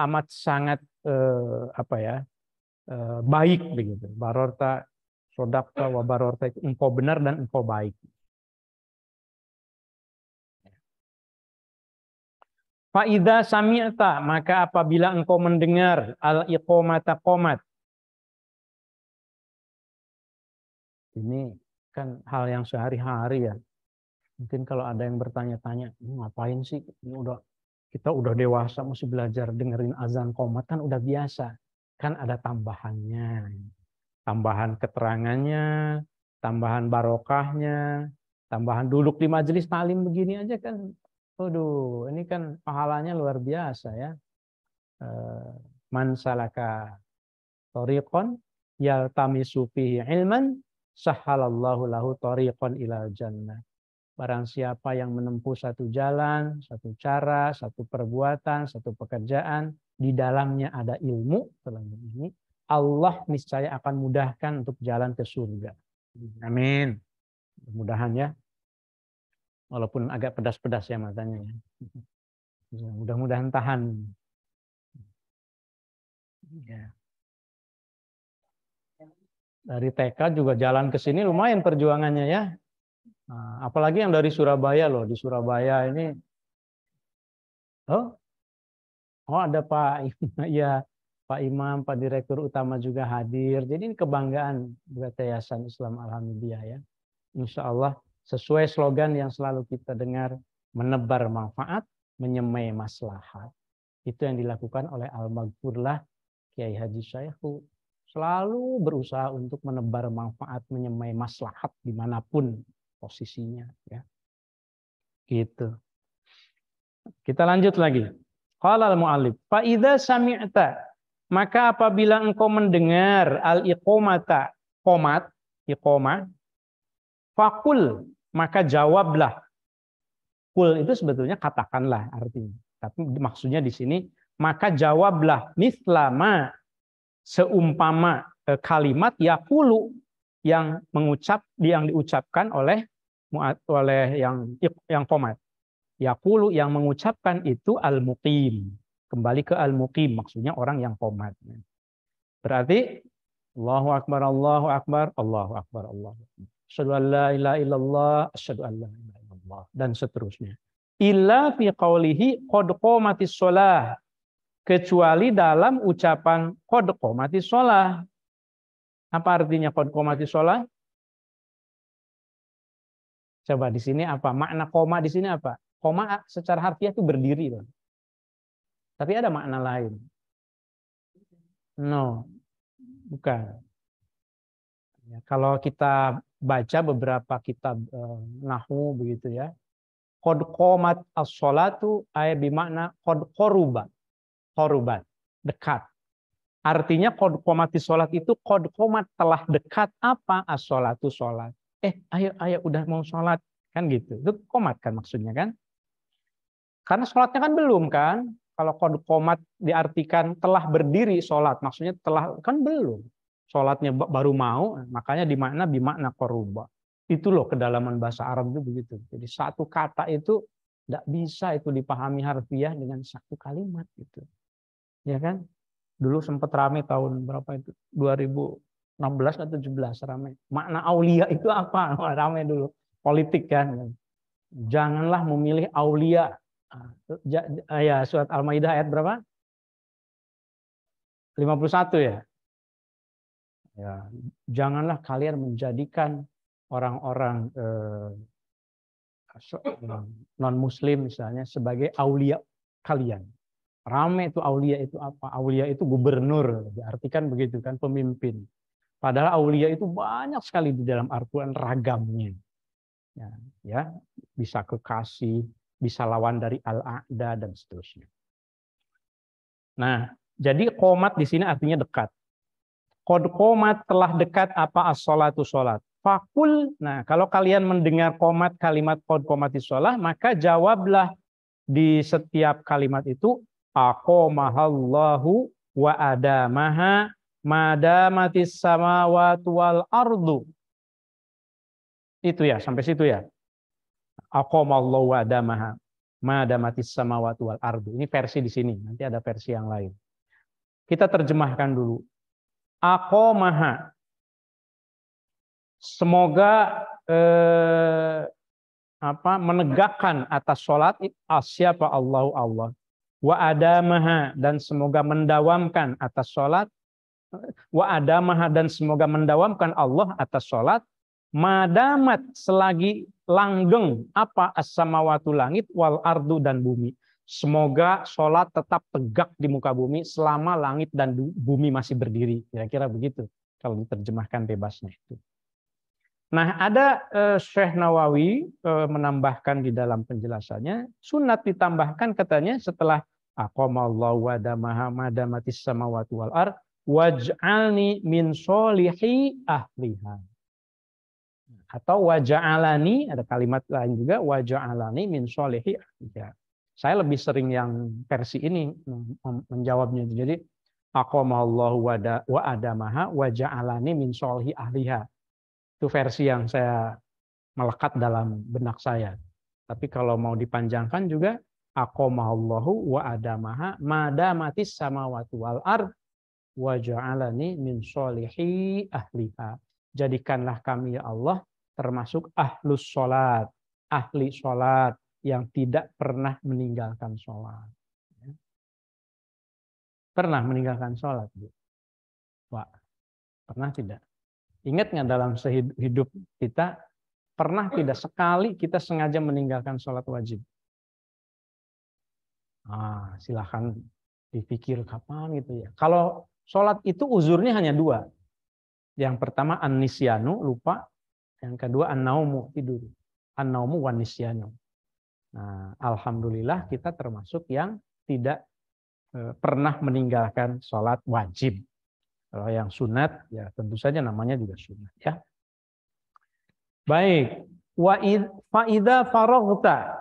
amat sangat eh, apa ya? Eh, baik begitu. Barorta sodakta wa barorta itu engkau benar dan engkau baik. Fa'idha sami'ta, maka apabila engkau mendengar al-iqomata qomat. Ini kan hal yang sehari-hari ya. Mungkin kalau ada yang bertanya-tanya, ngapain sih? Ini udah kita udah dewasa mesti belajar dengerin azan qomat kan udah biasa. Kan ada tambahannya. Tambahan keterangannya, tambahan barokahnya, tambahan duduk di majelis talim begini aja kan Waduh, ini kan pahalanya luar biasa ya. Eh, man salaka yal yaltamisu fihi ilman sahalallahu lahu toriqon ilal jannah. Barang siapa yang menempuh satu jalan, satu cara, satu perbuatan, satu pekerjaan, di dalamnya ada ilmu, ini Allah niscaya akan mudahkan untuk jalan ke surga. Amin. Mudahan ya Walaupun agak pedas-pedas ya matanya. Ya. Iya, mudah-mudahan tahan. Ya. Dari TK juga jalan ke sini lumayan perjuangannya ya. Nah, apalagi yang dari Surabaya loh. Di Surabaya ini. Oh, oh ada Pak. ya, Pak Imam, Pak Direktur Utama juga hadir. Jadi ini kebanggaan buat Yayasan Islam Alhamdulillah ya. Insya Allah Sesuai slogan yang selalu kita dengar, menebar manfaat, menyemai maslahat. Itu yang dilakukan oleh al Kiai Haji Syaihu. Selalu berusaha untuk menebar manfaat, menyemai maslahat dimanapun posisinya. Ya. Gitu. Kita lanjut lagi. Qala mu'alib. muallif fa sami'ta maka apabila engkau mendengar al-iqomata, komat, iqomah, fakul, maka jawablah. Kul itu sebetulnya katakanlah artinya. Tapi maksudnya di sini maka jawablah mislama seumpama e, kalimat yakulu yang mengucap yang diucapkan oleh oleh yang yang komat. Yakulu yang mengucapkan itu al-muqim. Kembali ke al-muqim maksudnya orang yang komat. Berarti Allahu akbar Allahu akbar Allahu akbar Allahu akbar asyhadu an la ilaha illallah, asyhadu an la ilaha illallah dan seterusnya. Illa fi qawlihi qad mati shalah. Kecuali dalam ucapan qad mati shalah. Apa artinya qad mati shalah? Coba di sini apa? Makna koma di sini apa? Koma secara harfiah itu berdiri. Loh. Tapi ada makna lain. No, bukan. Ya, kalau kita baca beberapa kitab eh, nahu begitu ya. Qad komat as-salatu ayat bermakna qad koruba Qarubat, dekat. Artinya qad qomati salat itu qad qomat telah dekat apa as-salatu salat. Eh, ayo ayo udah mau salat kan gitu. Itu komat kan maksudnya kan? Karena solatnya kan belum kan? Kalau kod komat diartikan telah berdiri solat maksudnya telah kan belum sholatnya baru mau, makanya di makna bimakna koruba. Itu loh kedalaman bahasa Arab itu begitu. Jadi satu kata itu tidak bisa itu dipahami harfiah dengan satu kalimat itu. Ya kan? Dulu sempat rame tahun berapa itu? 2016 atau 17 rame. Makna aulia itu apa? Rame dulu. Politik kan. Janganlah memilih aulia. Ah, ya surat Al-Maidah ayat berapa? 51 ya. Ya, janganlah kalian menjadikan orang-orang eh, non muslim misalnya sebagai aulia kalian. Rame itu aulia itu apa? Aulia itu gubernur, diartikan begitu kan pemimpin. Padahal aulia itu banyak sekali di dalam artuan ragamnya. Ya, ya bisa kekasih, bisa lawan dari al-a'da dan seterusnya. Nah, jadi komat di sini artinya dekat. Kod komat telah dekat apa as-salatu salat. Fakul. Nah, kalau kalian mendengar komat kalimat kod komati sholat, maka jawablah di setiap kalimat itu mahallahu wa adamaha madamatis samawati wal ardu. Itu ya, sampai situ ya. mahallahu wa adamaha madamatis samawati wal ardu. Ini versi di sini, nanti ada versi yang lain. Kita terjemahkan dulu akomaha. Semoga eh, apa menegakkan atas sholat siapa Allah Allah wa maha dan semoga mendawamkan atas sholat wa maha dan semoga mendawamkan Allah atas sholat madamat selagi langgeng apa as-samawatu langit wal ardu dan bumi Semoga sholat tetap tegak di muka bumi selama langit dan bumi masih berdiri. Kira-kira begitu kalau diterjemahkan bebasnya itu. Nah, ada eh, Syekh Nawawi eh, menambahkan di dalam penjelasannya, sunat ditambahkan katanya setelah aqamallahu wa madamatis samawati wal ar waj'alni min solihi ahliha. Atau waj'alani, ada kalimat lain juga, waj'alani min solihi ahliha saya lebih sering yang versi ini menjawabnya. Jadi wada wa adamaha wa ja'alani min solhi ahliha. Itu versi yang saya melekat dalam benak saya. Tapi kalau mau dipanjangkan juga aqamallahu wa adamaha madamatis samawati wal ard wa ja'alani min solhi ahliha. Jadikanlah kami ya Allah termasuk ahlus sholat, ahli sholat, yang tidak pernah meninggalkan sholat. Ya. Pernah meninggalkan sholat, Bu? Pak, pernah tidak? Ingat nggak dalam hidup kita, pernah tidak sekali kita sengaja meninggalkan sholat wajib? Ah, silahkan dipikir kapan gitu ya. Kalau sholat itu uzurnya hanya dua. Yang pertama anisiano lupa, yang kedua an-naumu, tidur. Annaumu wanisiano Nah, alhamdulillah kita termasuk yang tidak e, pernah meninggalkan sholat wajib. Kalau yang sunat, ya tentu saja namanya juga sunat. Ya. Baik, faida faroghta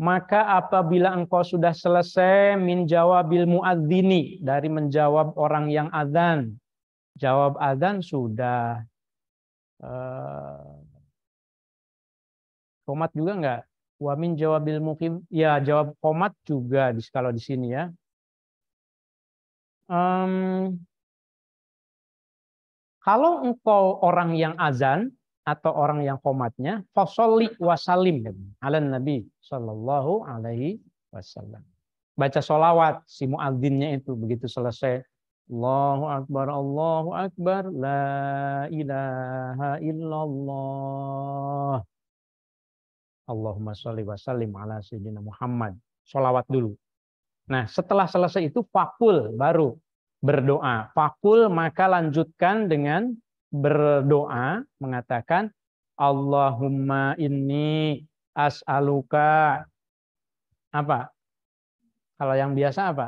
maka apabila engkau sudah selesai min jawabil muadzini dari menjawab orang yang adzan jawab adzan sudah e, Tomat juga enggak Wamin jawabil mukim. Ya, jawab komat juga di, kalau di sini ya. Um, kalau engkau orang yang azan atau orang yang komatnya, fasoli wasalim ala Nabi Shallallahu Alaihi Wasallam. Baca solawat si muadzinnya itu begitu selesai. Allahu Akbar, Allahu Akbar, La ilaha illallah. Allahumma sholli wa sallim ala sayyidina Muhammad. Sholawat dulu. Nah, setelah selesai itu fakul baru berdoa. Fakul maka lanjutkan dengan berdoa mengatakan Allahumma inni as'aluka apa? Kalau yang biasa apa?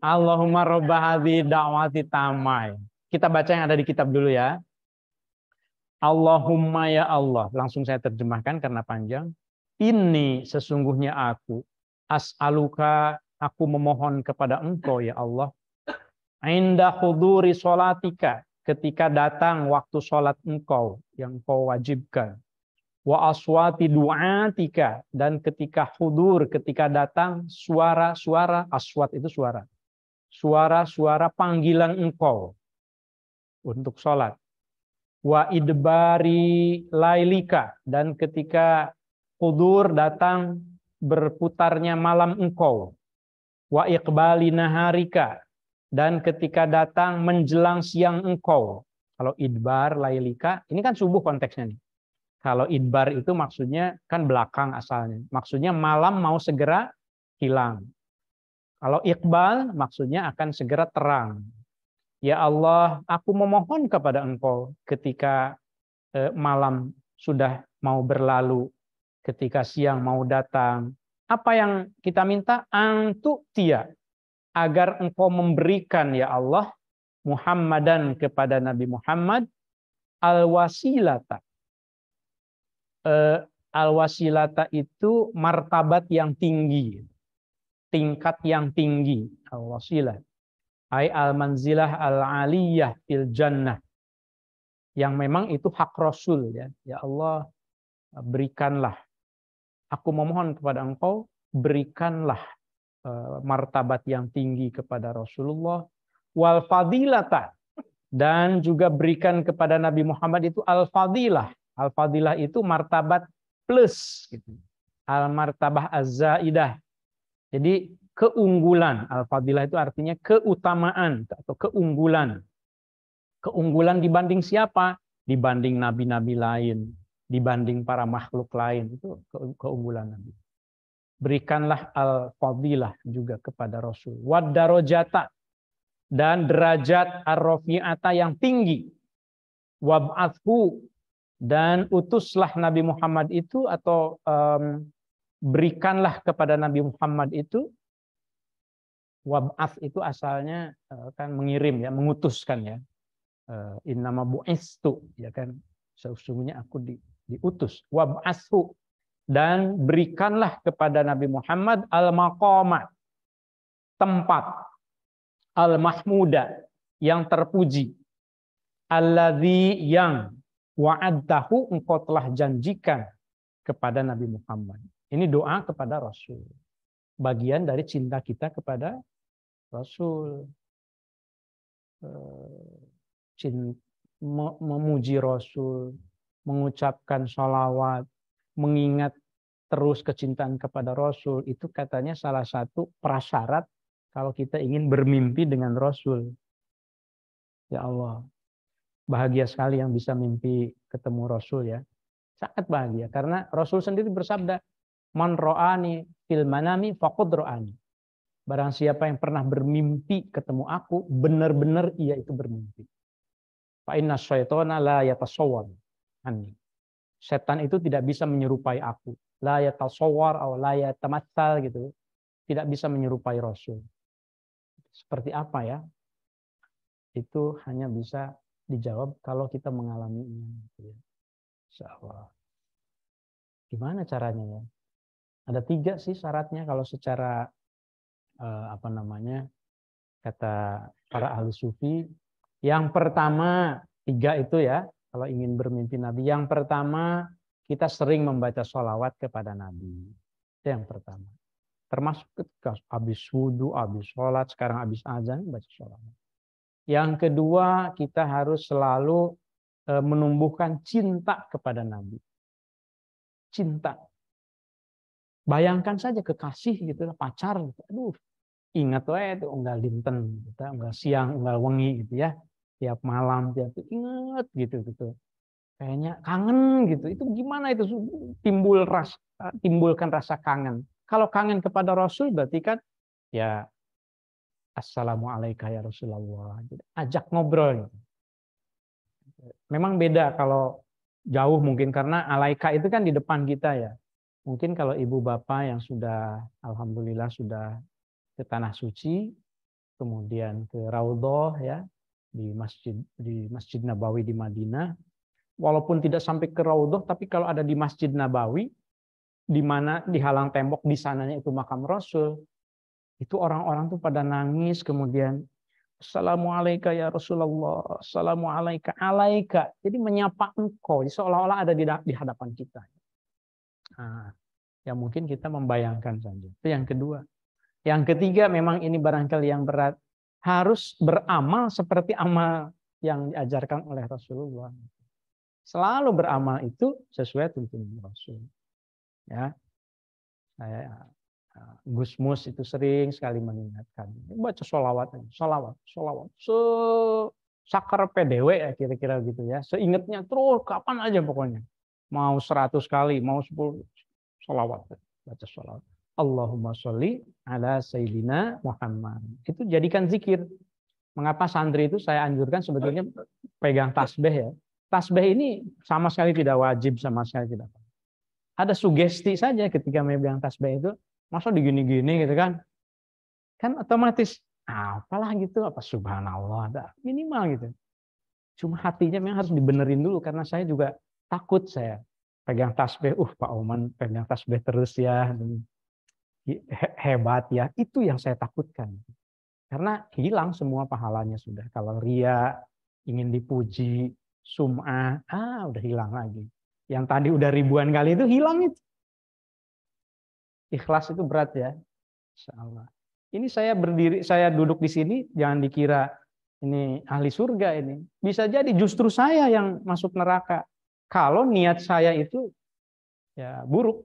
Allahumma robbahadi da'wati tamai. Kita baca yang ada di kitab dulu ya. Allahumma ya Allah. Langsung saya terjemahkan karena panjang. Ini sesungguhnya aku. As'aluka aku memohon kepada engkau ya Allah. Inda khuduri solatika. Ketika datang waktu sholat engkau yang kau wajibkan. Wa aswati du'atika. Dan ketika khudur ketika datang suara-suara. Aswat itu suara. Suara-suara panggilan engkau. Untuk sholat wa idbari lailika dan ketika kudur datang berputarnya malam engkau wa iqbali naharika dan ketika datang menjelang siang engkau kalau idbar lailika ini kan subuh konteksnya nih kalau idbar itu maksudnya kan belakang asalnya maksudnya malam mau segera hilang kalau iqbal maksudnya akan segera terang Ya Allah, aku memohon kepada Engkau ketika eh, malam sudah mau berlalu, ketika siang mau datang. Apa yang kita minta? Antuk tia. Agar Engkau memberikan, ya Allah, Muhammadan kepada Nabi Muhammad, al-wasilata. Eh, al-wasilata itu martabat yang tinggi. Tingkat yang tinggi. al wasilat ay al-manzilah al-aliyah fil jannah. Yang memang itu hak Rasul ya. Ya Allah, berikanlah. Aku memohon kepada Engkau, berikanlah eh, martabat yang tinggi kepada Rasulullah wal fadilata dan juga berikan kepada Nabi Muhammad itu al fadilah. Al fadilah itu martabat plus gitu. Al martabah az-zaidah. Jadi keunggulan. Al-fadilah itu artinya keutamaan atau keunggulan. Keunggulan dibanding siapa? Dibanding nabi-nabi lain, dibanding para makhluk lain. Itu keunggulan Nabi. Berikanlah al-fadilah juga kepada Rasul. Wadarojata dan derajat ar yang tinggi. Wab'athu dan utuslah Nabi Muhammad itu atau um, berikanlah kepada Nabi Muhammad itu wab'af itu asalnya eh, kan mengirim ya, mengutuskan ya. Eh, innama bu'istu ya kan sesungguhnya aku di, diutus wab'asu dan berikanlah kepada Nabi Muhammad al-maqamah tempat al-mahmuda yang terpuji alladzi yang wa'adtahu engkau telah janjikan kepada Nabi Muhammad. Ini doa kepada Rasul bagian dari cinta kita kepada Rasul. Eh, memuji Rasul, mengucapkan sholawat, mengingat terus kecintaan kepada Rasul, itu katanya salah satu prasyarat kalau kita ingin bermimpi dengan Rasul. Ya Allah, bahagia sekali yang bisa mimpi ketemu Rasul ya. Sangat bahagia, karena Rasul sendiri bersabda, Man ro'ani fil manami faqudro'ani. Barang siapa yang pernah bermimpi ketemu aku, benar-benar ia itu bermimpi. Fa inna syaitana la yatasawwar anni. Setan itu tidak bisa menyerupai aku. La yatasawwar atau la yatamatsal gitu. Tidak bisa menyerupai Rasul. Seperti apa ya? Itu hanya bisa dijawab kalau kita mengalaminya. Gitu Insyaallah. Gimana caranya ya? ada tiga sih syaratnya kalau secara eh, apa namanya kata para iya. ahli sufi. Yang pertama tiga itu ya kalau ingin bermimpi Nabi. Yang pertama kita sering membaca sholawat kepada Nabi. Itu yang pertama. Termasuk ketika habis wudhu, habis sholat, sekarang habis azan, baca sholawat. Yang kedua, kita harus selalu eh, menumbuhkan cinta kepada Nabi. Cinta Bayangkan saja kekasih gitu, pacar gitu. Aduh, ingat wae itu unggal dinten, gitu, unggal siang, unggal wengi gitu ya. Tiap malam tiap itu inget gitu gitu. Kayaknya kangen gitu. Itu gimana itu timbul ras eh, timbulkan rasa kangen. Kalau kangen kepada Rasul berarti kan ya Assalamualaikum ya Rasulullah. Gitu. Ajak ngobrol. Gitu. Memang beda kalau jauh mungkin karena alaika itu kan di depan kita ya Mungkin kalau ibu bapak yang sudah alhamdulillah sudah ke tanah suci, kemudian ke Raudhah ya di masjid di Masjid Nabawi di Madinah. Walaupun tidak sampai ke Raudhah, tapi kalau ada di Masjid Nabawi di mana di halang tembok di sananya itu makam Rasul, itu orang-orang tuh pada nangis kemudian Assalamualaikum ya Rasulullah, Assalamualaikum alaika. Jadi menyapa engkau, seolah-olah ada di, hadapan kita. Nah, yang mungkin kita membayangkan saja. Itu yang kedua. Yang ketiga memang ini barangkali yang berat. Harus beramal seperti amal yang diajarkan oleh Rasulullah. Selalu beramal itu sesuai tuntunan Rasul. Ya. Saya ya, Gusmus itu sering sekali mengingatkan. Baca sholawat, solawat, solawat. Se sakar PDW ya kira-kira gitu ya. Seingatnya terus kapan aja pokoknya. Mau seratus kali, mau sepuluh sholawat. Baca sholawat. Allahumma sholli ala Sayyidina Muhammad. Itu jadikan zikir. Mengapa santri itu saya anjurkan sebetulnya pegang tasbih ya. Tasbih ini sama sekali tidak wajib, sama sekali tidak. Ada sugesti saja ketika memegang tasbih itu, masa digini-gini gitu kan. Kan otomatis, ah, apalah gitu, apa subhanallah, ada minimal gitu. Cuma hatinya memang harus dibenerin dulu karena saya juga takut saya pegang tasbih, uh Pak Oman pegang tasbih terus ya, hebat ya. Itu yang saya takutkan. Karena hilang semua pahalanya sudah. Kalau ria, ingin dipuji, sum'ah, ah udah hilang lagi. Yang tadi udah ribuan kali itu hilang itu. Ikhlas itu berat ya. Insya Allah. Ini saya berdiri, saya duduk di sini, jangan dikira ini ahli surga ini. Bisa jadi justru saya yang masuk neraka kalau niat saya itu ya buruk,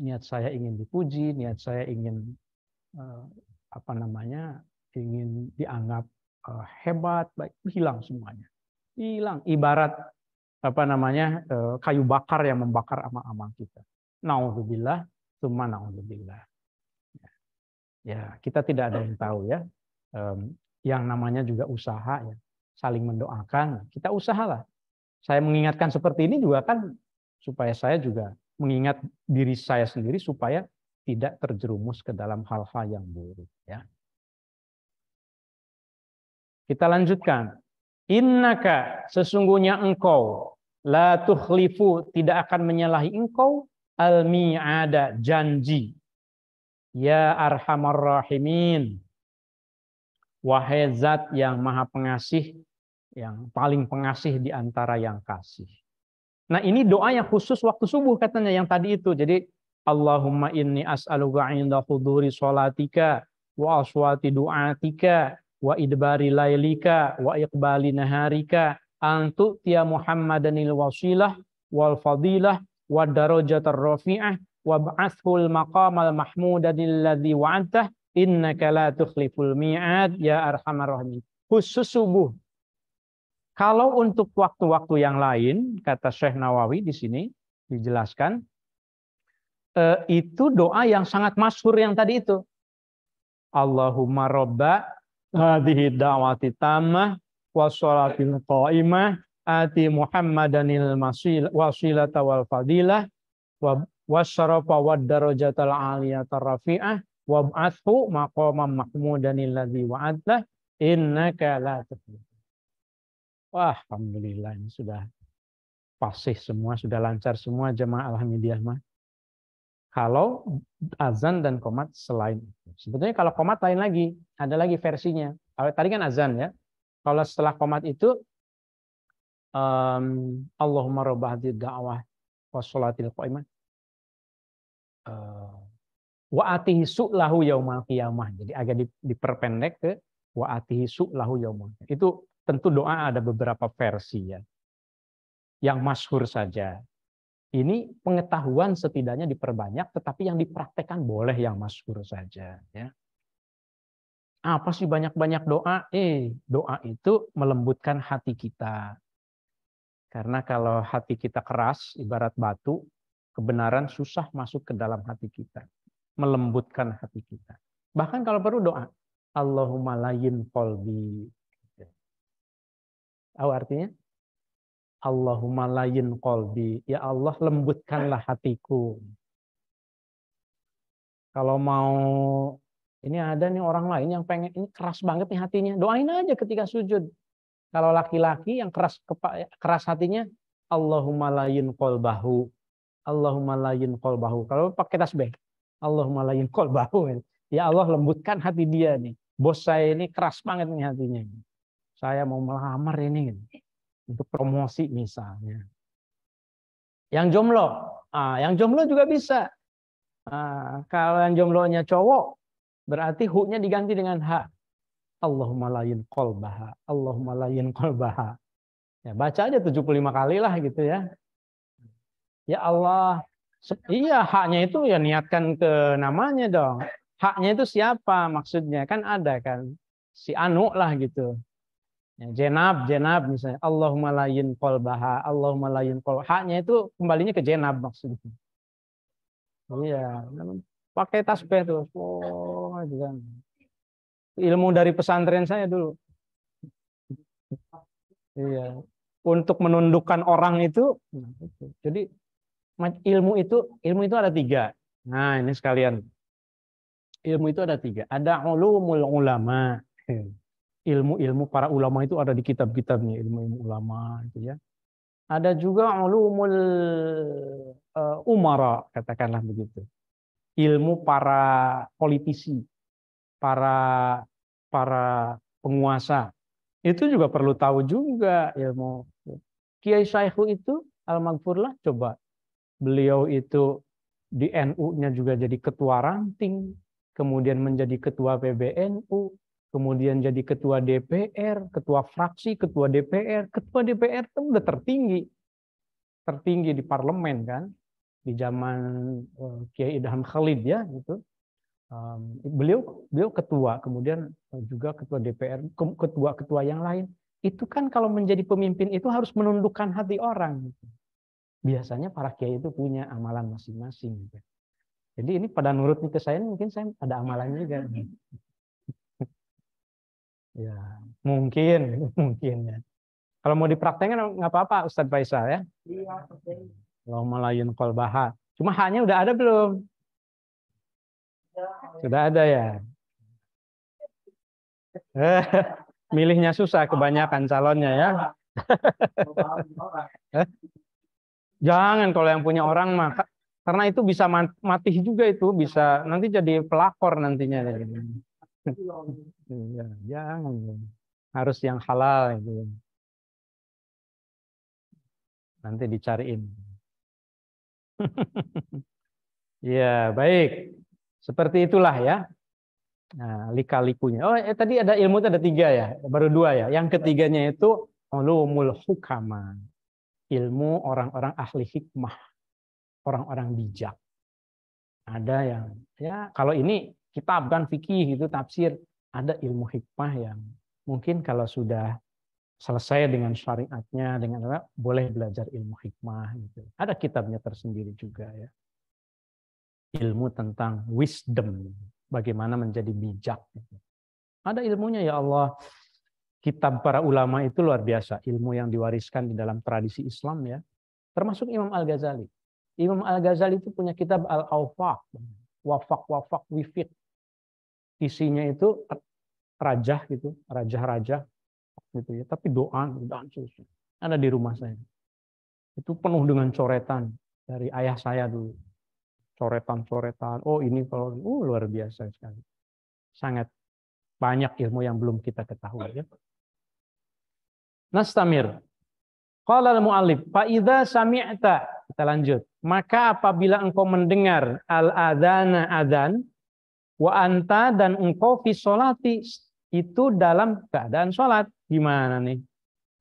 niat saya ingin dipuji, niat saya ingin eh, apa namanya ingin dianggap eh, hebat, baik hilang semuanya, hilang. Ibarat apa namanya eh, kayu bakar yang membakar amal-amal kita. Naudzubillah, cuma naudzubillah. Ya, ya. kita tidak ada yang tahu ya. yang namanya juga usaha ya, saling mendoakan. Kita usahalah saya mengingatkan seperti ini juga kan supaya saya juga mengingat diri saya sendiri supaya tidak terjerumus ke dalam hal-hal yang buruk ya. Kita lanjutkan. Innaka sesungguhnya engkau la tukhlifu tidak akan menyalahi engkau al ada janji. Ya arhamar rahimin. Wahai zat yang maha pengasih yang paling pengasih di antara yang kasih. Nah ini doa yang khusus waktu subuh katanya yang tadi itu. Jadi Allahumma inni as'aluka inda huduri sholatika wa aswati du'atika wa idbari lailika wa iqbali naharika antu tiya muhammadanil wasilah wal fadilah wa darajatar rafi'ah wa ba'athul maqamal mahmudanil ladzi wa'antah innaka la tukhliful mi'ad ya arhamar rahimin. Khusus subuh kalau untuk waktu-waktu yang lain, kata Syekh Nawawi di sini dijelaskan, eh, itu doa yang sangat masyhur yang tadi itu. Allahumma robba hadhihi da'wati tamah wa sholatil qa'imah ati muhammadanil masil wasilata wal fadilah wa wasyarafa wad darajatal aliyatar rafi'ah ba'athu maqaman mahmudanil ladzi wa'adlah innaka la tuflih Wah, alhamdulillah ini sudah pasih semua, sudah lancar semua jemaah alhamdulillah mah. Kalau azan dan komat selain itu. Sebetulnya kalau komat lain lagi, ada lagi versinya. Kalau tadi kan azan ya. Kalau setelah komat itu um, Allahumma rabbahati da'wah wa sholatil qa'imah uh, wa atihi su'lahu yaumal qiyamah. Jadi agak diperpendek ke wa atihi su'lahu yaumal. Itu tentu doa ada beberapa versi ya. Yang masyhur saja. Ini pengetahuan setidaknya diperbanyak, tetapi yang dipraktekkan boleh yang masyhur saja. Ya. Apa sih banyak-banyak doa? Eh, doa itu melembutkan hati kita. Karena kalau hati kita keras, ibarat batu, kebenaran susah masuk ke dalam hati kita. Melembutkan hati kita. Bahkan kalau perlu doa. Allahumma layin polbi apa artinya? Allahumma layin qalbi. Ya Allah lembutkanlah hatiku. Kalau mau ini ada nih orang lain yang pengen ini keras banget nih hatinya. Doain aja ketika sujud. Kalau laki-laki yang keras keras hatinya, Allahumma layin qalbahu. Allahumma layin qalbahu. Kalau pakai tasbih, Allahumma layin qalbahu. Ya Allah lembutkan hati dia nih. Bos saya ini keras banget nih hatinya saya mau melamar ini gitu. untuk promosi misalnya. Yang jomblo, ah, yang jomblo juga bisa. Ah, kalau yang jomblonya cowok, berarti huknya diganti dengan h. Allahumma layin kolbaha, Allahumma layin kolbaha. Ya, baca aja 75 kali lah gitu ya. Ya Allah, iya haknya itu ya niatkan ke namanya dong. Haknya itu siapa maksudnya? Kan ada kan si Anu lah gitu. Ya, jenab, jenab misalnya. Allahumma layin kolbaha, Allahumma layin kol. Haknya itu kembalinya ke jenab maksudnya. Iya, pakai tasbih tuh. Oh, gitu kan. Ilmu dari pesantren saya dulu. Iya. Untuk menundukkan orang itu, nah, jadi ilmu itu ilmu itu ada tiga. Nah, ini sekalian. Ilmu itu ada tiga. Ada ulumul ulama ilmu-ilmu para ulama itu ada di kitab-kitabnya ilmu-ilmu ulama itu ya ada juga ulumul uh, umara katakanlah begitu ilmu para politisi para para penguasa itu juga perlu tahu juga ilmu Kiai Syaikhu itu Al-Maghfurlah coba beliau itu di NU-nya juga jadi ketua ranting kemudian menjadi ketua PBNU kemudian jadi ketua DPR, ketua fraksi, ketua DPR, ketua DPR itu udah tertinggi, tertinggi di parlemen kan, di zaman eh, Kiai Idham Khalid ya itu, Beliau beliau ketua, kemudian eh, juga ketua DPR, ketua-ketua yang lain. Itu kan kalau menjadi pemimpin itu harus menundukkan hati orang. Gitu. Biasanya para kiai itu punya amalan masing-masing. Gitu. Jadi ini pada menurut nih ke saya mungkin saya ada amalannya juga. Gitu. Ya, mungkin, mungkin ya. Kalau mau dipraktekkan nggak apa-apa Ustadz Faisal ya. Iya, oke. Kalau melayun kolbaha. Cuma hanya udah ada belum? Sudah ada ya. Eh, milihnya susah kebanyakan calonnya ya. Jangan kalau yang punya orang maka karena itu bisa mati juga itu bisa nanti jadi pelakor nantinya jangan iya, harus yang halal itu nanti dicariin ya baik seperti itulah ya nah, lika-likunya oh eh, tadi ada ilmu ada tiga ya baru dua ya yang ketiganya itu ulumul hukama ilmu orang-orang ahli hikmah orang-orang bijak ada yang ya kalau ini kitab kan fikih itu tafsir ada ilmu hikmah yang mungkin kalau sudah selesai dengan syariatnya dengan apa boleh belajar ilmu hikmah gitu ada kitabnya tersendiri juga ya ilmu tentang wisdom bagaimana menjadi bijak gitu. ada ilmunya ya Allah kitab para ulama itu luar biasa ilmu yang diwariskan di dalam tradisi Islam ya termasuk Imam Al Ghazali Imam Al Ghazali itu punya kitab Al Awfaq wafak wafak wifik isinya itu raja gitu, raja-raja gitu ya, tapi doa, doa khusus. Ada di rumah saya. Itu penuh dengan coretan dari ayah saya dulu. Coretan-coretan. Oh, ini kalau oh luar biasa sekali. Sangat banyak ilmu yang belum kita ketahui ya. Nastamir. Qala al-muallif, fa idza sami'ta, kita lanjut. Maka apabila engkau mendengar al-adzana adzan, Wa anta dan engkau fi sholati itu dalam keadaan sholat. Gimana nih?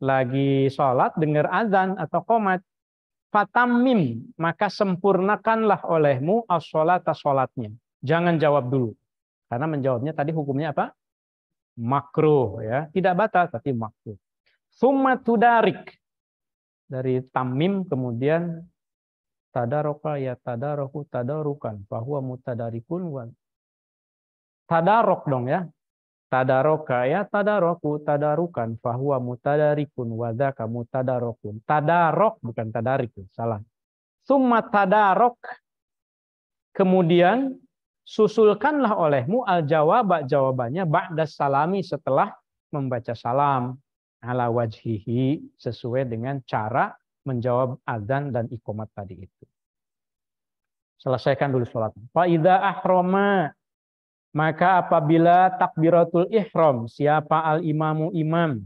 Lagi sholat dengar azan atau komat. Fatamim, maka sempurnakanlah olehmu as-sholata sholatnya. Jangan jawab dulu. Karena menjawabnya tadi hukumnya apa? Makro ya Tidak batal, tapi makro. Summa tudarik. Dari tamim kemudian tadaroka ya tadaroku tadarukan bahwa mutadarikun tadarok dong ya. Tadaroka ya tadaroku tadarukan fahuwa mutadarikun wadaka mutadarokun. Tadarok bukan tadarik, ya, salah. Summa tadarok. Kemudian susulkanlah olehmu al jawab jawabannya ba'da salami setelah membaca salam ala wajhihi sesuai dengan cara menjawab adzan dan ikomat tadi itu. Selesaikan dulu sholat. Fa'idha ahroma maka apabila takbiratul ihram, siapa al-imamu imam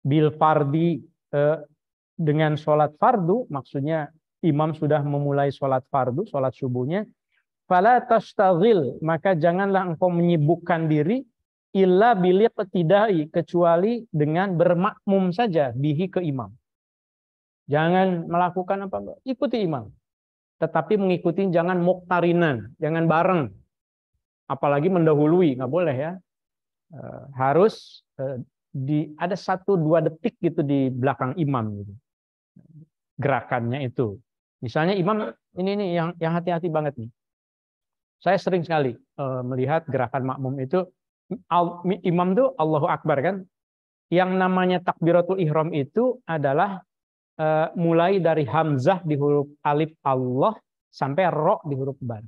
bil fardi eh, dengan sholat fardu, maksudnya imam sudah memulai sholat fardu, sholat subuhnya, fala tashtagil, maka janganlah engkau menyibukkan diri illa bilik tidai kecuali dengan bermakmum saja bihi ke imam. Jangan melakukan apa-apa, ikuti imam. Tetapi mengikuti jangan muktarinan, jangan bareng apalagi mendahului nggak boleh ya eh, harus eh, di ada satu dua detik gitu di belakang imam gitu gerakannya itu misalnya imam ini nih yang yang hati-hati banget nih saya sering sekali eh, melihat gerakan makmum itu imam tuh Allahu Akbar kan yang namanya takbiratul ihram itu adalah mulai dari hamzah di huruf alif Allah sampai ro di huruf bar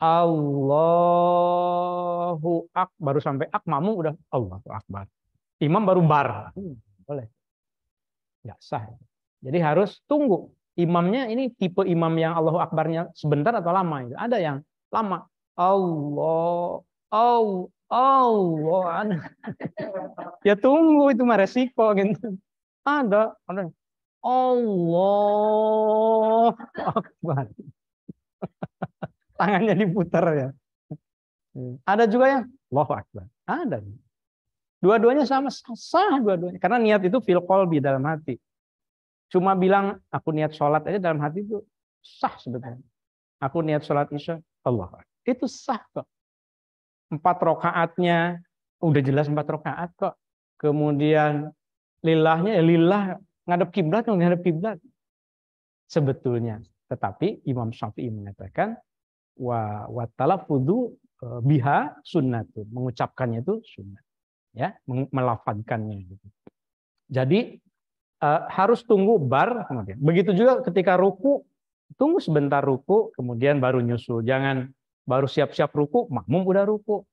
Allahu ak Baru sampai ak, mamu udah Allahu Akbar. Imam baru bar. Hmm, boleh. Nggak sah. Jadi harus tunggu. Imamnya ini tipe imam yang Allahu Akbarnya sebentar atau lama. Ada yang lama. Allah, au Allah. ya tunggu itu mah resiko gitu. Ada, ada. Allah Akbar tangannya diputar ya. Ada juga yang Allahu Akbar. Ada. Dua-duanya sama sah dua-duanya karena niat itu fil qalbi dalam hati. Cuma bilang aku niat sholat aja dalam hati itu sah sebetulnya. Aku niat sholat isya Allah itu sah kok. Empat rokaatnya udah jelas empat rokaat kok. Kemudian lillahnya ya lillah ngadep kiblat ngadep kiblat sebetulnya. Tetapi Imam Syafi'i mengatakan wa wa talafudhu e, biha sunnatun. Mengucapkannya itu sunnah. Ya, melafadkannya gitu. Jadi eh, harus tunggu bar kemudian. Begitu juga ketika ruku, tunggu sebentar ruku kemudian baru nyusul. Jangan baru siap-siap ruku, makmum udah ruku.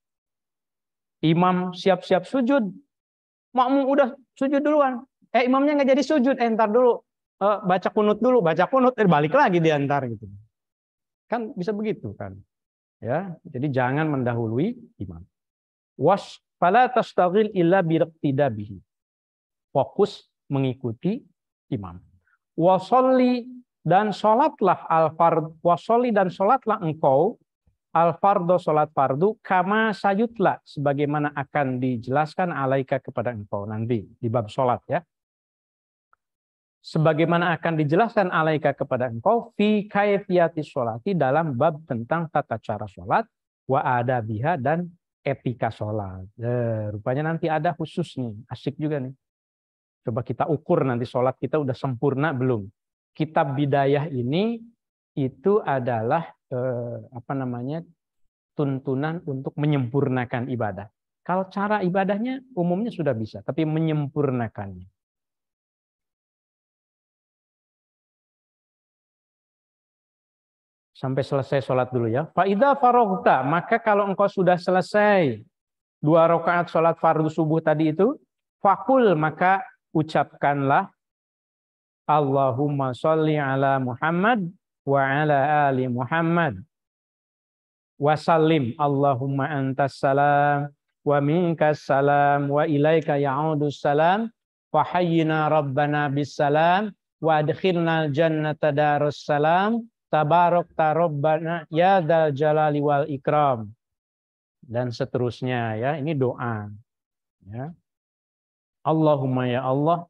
Imam siap-siap sujud, makmum udah sujud duluan. Eh imamnya nggak jadi sujud, eh, ntar dulu eh, baca kunut dulu, baca kunut, eh, balik lagi diantar gitu. Kan bisa begitu kan. Ya, jadi jangan mendahului imam Was fala tastaghil illa biqtidabihi. Fokus mengikuti imam. Wasolli dan solatlah al wasolli dan solatlah engkau al fardo solat fardu kama sayutlah sebagaimana akan dijelaskan alaika kepada engkau nanti di bab solat ya sebagaimana akan dijelaskan alaika kepada engkau fi kaifiyati sholati dalam bab tentang tata cara sholat wa ada biha dan etika sholat. Eh, rupanya nanti ada khusus nih, asik juga nih. Coba kita ukur nanti sholat kita udah sempurna belum. Kitab bidayah ini itu adalah eh, apa namanya tuntunan untuk menyempurnakan ibadah. Kalau cara ibadahnya umumnya sudah bisa, tapi menyempurnakannya. sampai selesai sholat dulu ya. Faidah farogta, maka kalau engkau sudah selesai dua rakaat sholat fardu subuh tadi itu, fakul maka ucapkanlah Allahumma sholli ala Muhammad wa ala ali Muhammad. Wasallim Allahumma antas salam wa minkas salam wa ilaika ya'udus salam wa hayyina rabbana bis salam wa adkhilna jannata darus salam Tabarok tarobbana ya dal jalali wal ikram. Dan seterusnya ya, ini doa. Ya. Allahumma ya Allah,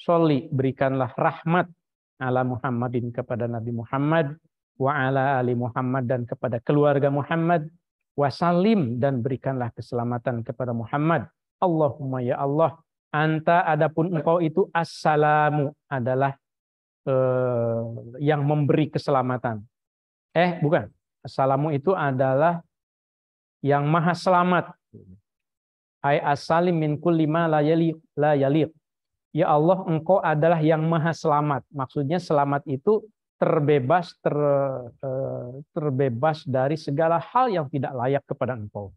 soli berikanlah rahmat ala Muhammadin kepada Nabi Muhammad wa ala ali Muhammad dan kepada keluarga Muhammad wasalim dan berikanlah keselamatan kepada Muhammad. Allahumma ya Allah, anta adapun engkau itu assalamu adalah eh, yang memberi keselamatan. Eh, bukan. Assalamu itu adalah yang maha selamat. Ay asalim min kulli ma la yaliq. Ya Allah, engkau adalah yang maha selamat. Maksudnya selamat itu terbebas ter, eh, terbebas dari segala hal yang tidak layak kepada engkau.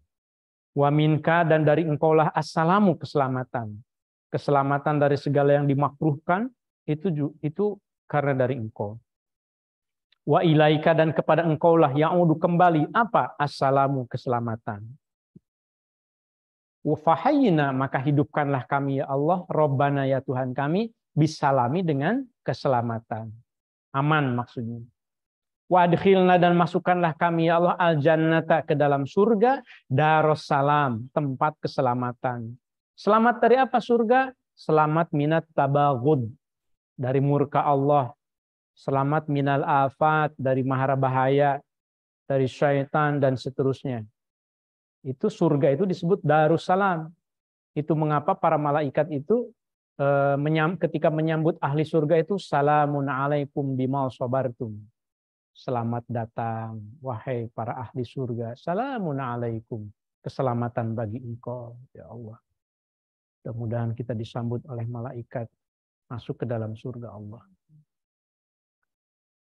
Wa minka dan dari engkau lah assalamu keselamatan. Keselamatan dari segala yang dimakruhkan itu itu karena dari engkau. Wa ilaika dan kepada engkau engkaulah ya'udu kembali apa? Assalamu keselamatan. Wafahayina maka hidupkanlah kami ya Allah, Robbana ya Tuhan kami, bisalami dengan keselamatan. Aman maksudnya. Wadkhilna dan masukkanlah kami ya Allah al jannata ke dalam surga darussalam tempat keselamatan. Selamat dari apa surga? Selamat minat tabagud dari murka Allah, selamat minal afat, dari mahara bahaya, dari syaitan, dan seterusnya. Itu surga itu disebut darussalam. Itu mengapa para malaikat itu eh, ketika menyambut ahli surga itu salamun alaikum bimal sobartum. Selamat datang, wahai para ahli surga. Salamun alaikum. Keselamatan bagi engkau, ya Allah. Mudah-mudahan kita disambut oleh malaikat masuk ke dalam surga Allah.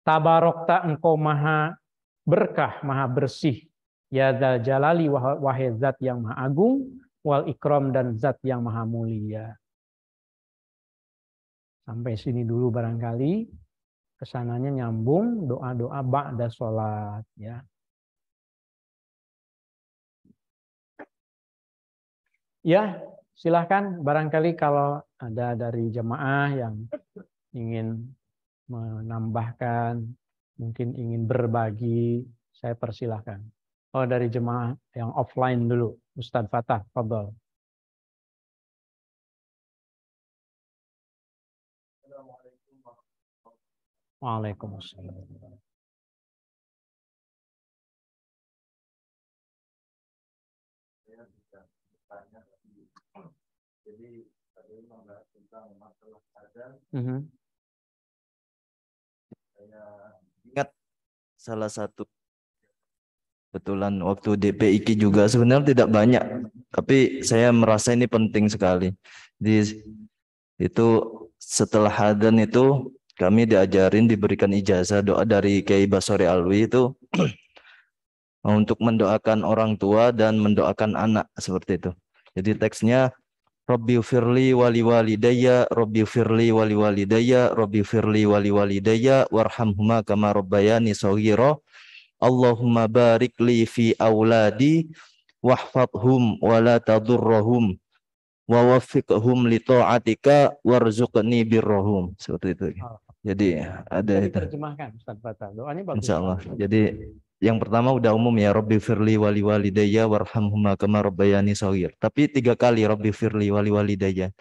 Tabarokta engkau maha berkah, maha bersih. Ya Zal Jalali wahai zat yang maha agung, wal ikram dan zat yang maha mulia. Sampai sini dulu barangkali. Kesananya nyambung doa-doa ba'da sholat. Ya. Ya, silahkan barangkali kalau ada dari jemaah yang ingin menambahkan, mungkin ingin berbagi, saya persilahkan. Oh dari jemaah yang offline dulu, Ustadz Fatah, Fadol. Waalaikumsalam. tadi membahas masalah azan. Mm -hmm. Saya ingat salah satu kebetulan waktu DPIK juga sebenarnya tidak banyak, tapi saya merasa ini penting sekali. Di itu setelah hadan itu kami diajarin diberikan ijazah doa dari Kiai Basori Alwi itu untuk mendoakan orang tua dan mendoakan anak seperti itu. Jadi teksnya Rabbi firli wali walidayya Rabbi firli wali walidayya Rabbi firli wali walidayya warhamhuma kama rabbayani sawira. Allahumma barik li fi auladi wahfadhum wa la tadurrahum wa waffiqhum li ta'atika warzuqni birrahum seperti itu. Jadi ada Jadi, itu. Terjemahkan Ustaz Bata. Doanya bagus. Insyaallah. Jadi yang pertama udah umum ya Robbi firli wali walidayya warhamhuma kama rabbayani Sawir. Tapi tiga kali Robbi firli wali Daya.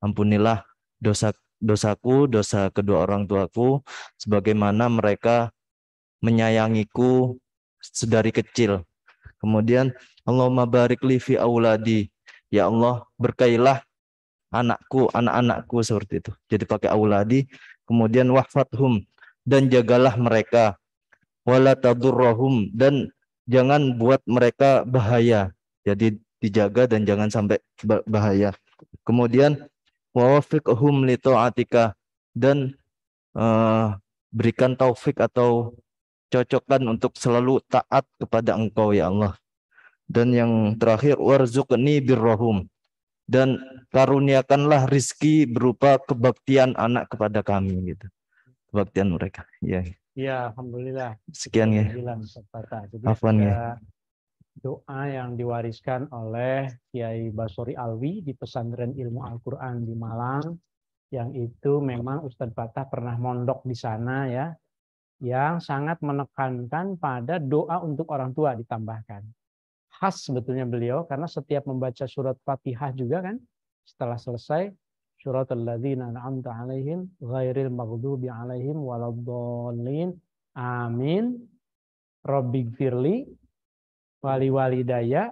Ampunilah dosa dosaku, dosa kedua orang tuaku sebagaimana mereka menyayangiku sedari kecil. Kemudian Allahumma barik li fi auladi. Ya Allah, berkailah anakku, anak-anakku seperti itu. Jadi pakai auladi, kemudian wahfathum dan jagalah mereka wala dan jangan buat mereka bahaya. Jadi dijaga dan jangan sampai bahaya. Kemudian wawafiqhum litoatika dan uh, berikan taufik atau cocokkan untuk selalu taat kepada Engkau ya Allah. Dan yang terakhir warzukni birrahum dan karuniakanlah rizki berupa kebaktian anak kepada kami gitu. Kebaktian mereka. Ya. Yeah. Ya, alhamdulillah. Sekian ya. Jadi Afwan ya. Doa yang diwariskan oleh Kiai Basori Alwi di Pesantren Ilmu Al-Qur'an di Malang yang itu memang Ustadz Fatah pernah mondok di sana ya yang sangat menekankan pada doa untuk orang tua ditambahkan. Khas sebetulnya beliau karena setiap membaca surat Fatihah juga kan setelah selesai Syuratul ladzina an'amta 'alaihim ghairil maghdubi 'alaihim waladdallin. Amin. Rabbighfirli wali walidaya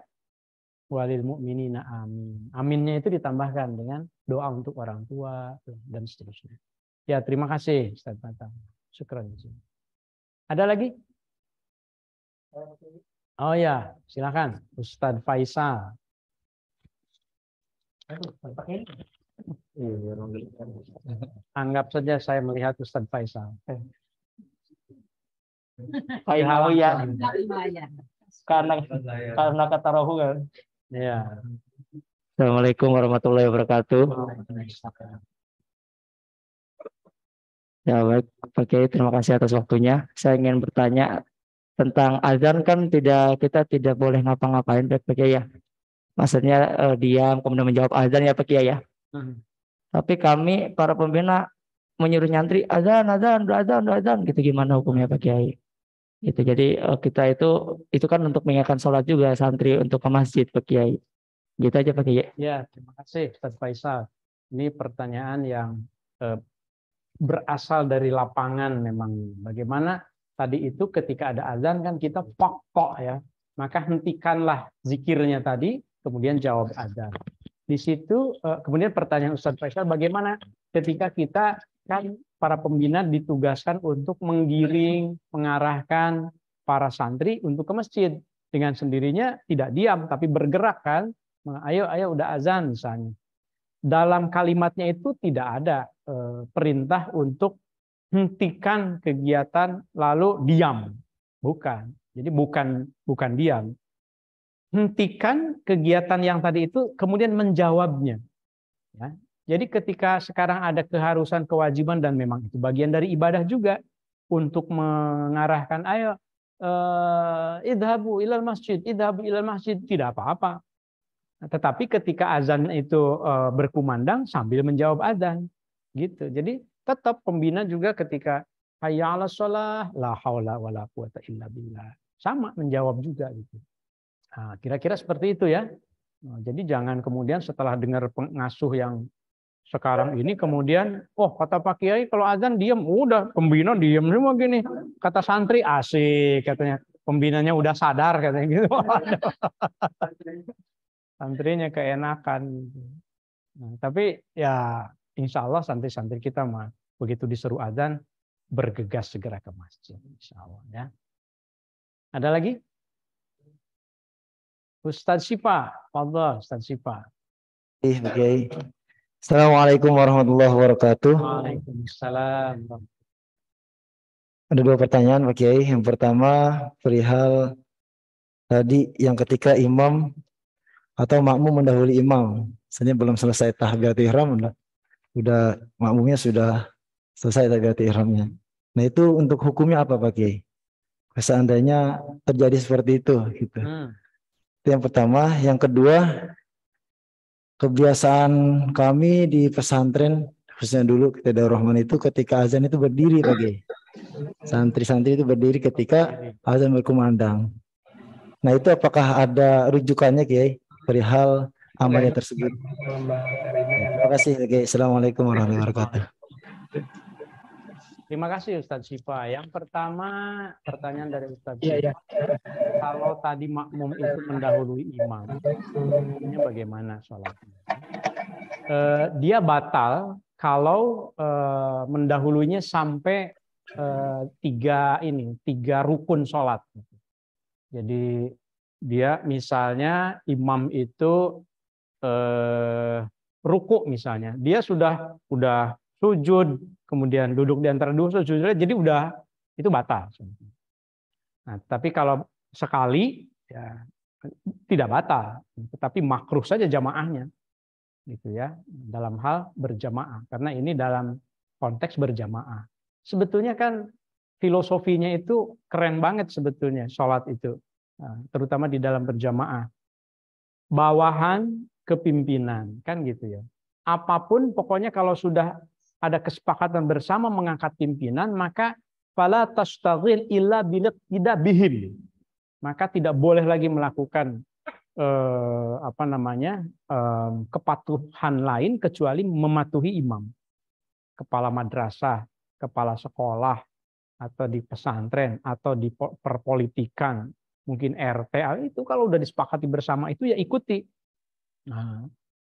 walil mu'minina amin. Aminnya itu ditambahkan dengan doa untuk orang tua dan seterusnya. Ya, terima kasih Ustaz Batam. Syukran. Ada lagi? Oh ya, silakan Ustadz Faisal. Aduh, pakai ini. Iya, Anggap saja saya melihat Ustaz eh. Faisal. Faisal ya. Karena karena kata rohu kan. Ya. Assalamualaikum warahmatullahi wabarakatuh. Ya baik, Pak Kiai terima kasih atas waktunya. Saya ingin bertanya tentang azan kan tidak kita tidak boleh ngapa-ngapain Pak Kiai ya. Maksudnya eh, diam kemudian menjawab azan ya Pak Kiai ya. Hmm. Tapi kami para pembina menyuruh nyantri azan azan azan azan gitu gimana hukumnya Pak Kiai? Itu jadi eh, kita itu itu kan untuk mengingatkan sholat juga santri untuk ke masjid Pak Kiai. Gitu aja Pak Kiai. Ya terima kasih Ustaz Faisal. Ini pertanyaan yang eh, berasal dari lapangan memang. Bagaimana tadi itu ketika ada azan kan kita pokok ya. Maka hentikanlah zikirnya tadi, kemudian jawab azan di situ eh, kemudian pertanyaan Ustaz Faisal bagaimana ketika kita kan para pembina ditugaskan untuk menggiring, mengarahkan para santri untuk ke masjid dengan sendirinya tidak diam tapi bergerak kan nah, ayo ayo udah azan misalnya dalam kalimatnya itu tidak ada eh, perintah untuk hentikan kegiatan lalu diam bukan jadi bukan bukan diam hentikan kegiatan yang tadi itu, kemudian menjawabnya. Ya. Jadi ketika sekarang ada keharusan, kewajiban, dan memang itu bagian dari ibadah juga untuk mengarahkan, ayo uh, idhabu ilal masjid, idhabu ilal masjid, tidak apa-apa. Tetapi ketika azan itu uh, berkumandang sambil menjawab azan, gitu. Jadi tetap pembina juga ketika hayya ala sholah, la haula wala quwata illa billah. Sama menjawab juga gitu kira nah, kira-kira seperti itu ya. Nah, jadi jangan kemudian setelah dengar pengasuh yang sekarang ini kemudian, oh kata Pak Kiai kalau azan diem, udah pembina diem semua gini. Kata santri asik katanya, pembinanya udah sadar katanya gitu. Santrinya keenakan. Nah, tapi ya insya Allah santri-santri kita mah begitu diseru azan bergegas segera ke masjid insya Allah ya. Ada lagi? Ustaz Sipa, Allah Ustaz Sipa. Iya, okay. Assalamualaikum warahmatullahi wabarakatuh. Waalaikumsalam. Ada dua pertanyaan Pak Kiai. Yang pertama perihal tadi yang ketika imam atau makmum mendahului imam. Sebenarnya belum selesai tahbiyat ihram udah, udah makmumnya sudah selesai tahbiyat ihramnya. Nah itu untuk hukumnya apa Pak Kiai? Seandainya terjadi seperti itu gitu. Hmm itu yang pertama. Yang kedua, kebiasaan kami di pesantren khususnya dulu kita ada Rahman itu ketika azan itu berdiri pagi. Santri-santri itu berdiri ketika azan berkumandang. Nah itu apakah ada rujukannya Kiai perihal amalnya tersebut? Terima kasih Kiai. Assalamualaikum warahmatullahi wabarakatuh. Terima kasih Ustadz Sipa. Yang pertama pertanyaan dari Ustadz Sipa. Ya, ya. Kalau tadi makmum itu mendahului imam, ini bagaimana sholatnya? Eh, dia batal kalau eh, mendahulunya sampai eh, tiga ini, tiga rukun sholat. Jadi dia misalnya imam itu eh, ruku misalnya, dia sudah sudah sujud, kemudian duduk di antara dua saudara, jadi udah itu batal. Nah, tapi kalau sekali ya tidak batal, tetapi makruh saja jamaahnya, gitu ya, dalam hal berjamaah. Karena ini dalam konteks berjamaah. Sebetulnya kan filosofinya itu keren banget sebetulnya sholat itu, eh, terutama di dalam berjamaah. Bawahan kepimpinan kan gitu ya. Apapun pokoknya kalau sudah ada kesepakatan bersama mengangkat pimpinan, maka fala tastaghil illa tidak bihim. Maka tidak boleh lagi melakukan eh, apa namanya eh, kepatuhan lain kecuali mematuhi imam, kepala madrasah, kepala sekolah, atau di pesantren atau di perpolitikan mungkin RT ah, itu kalau udah disepakati bersama itu ya ikuti. Nah,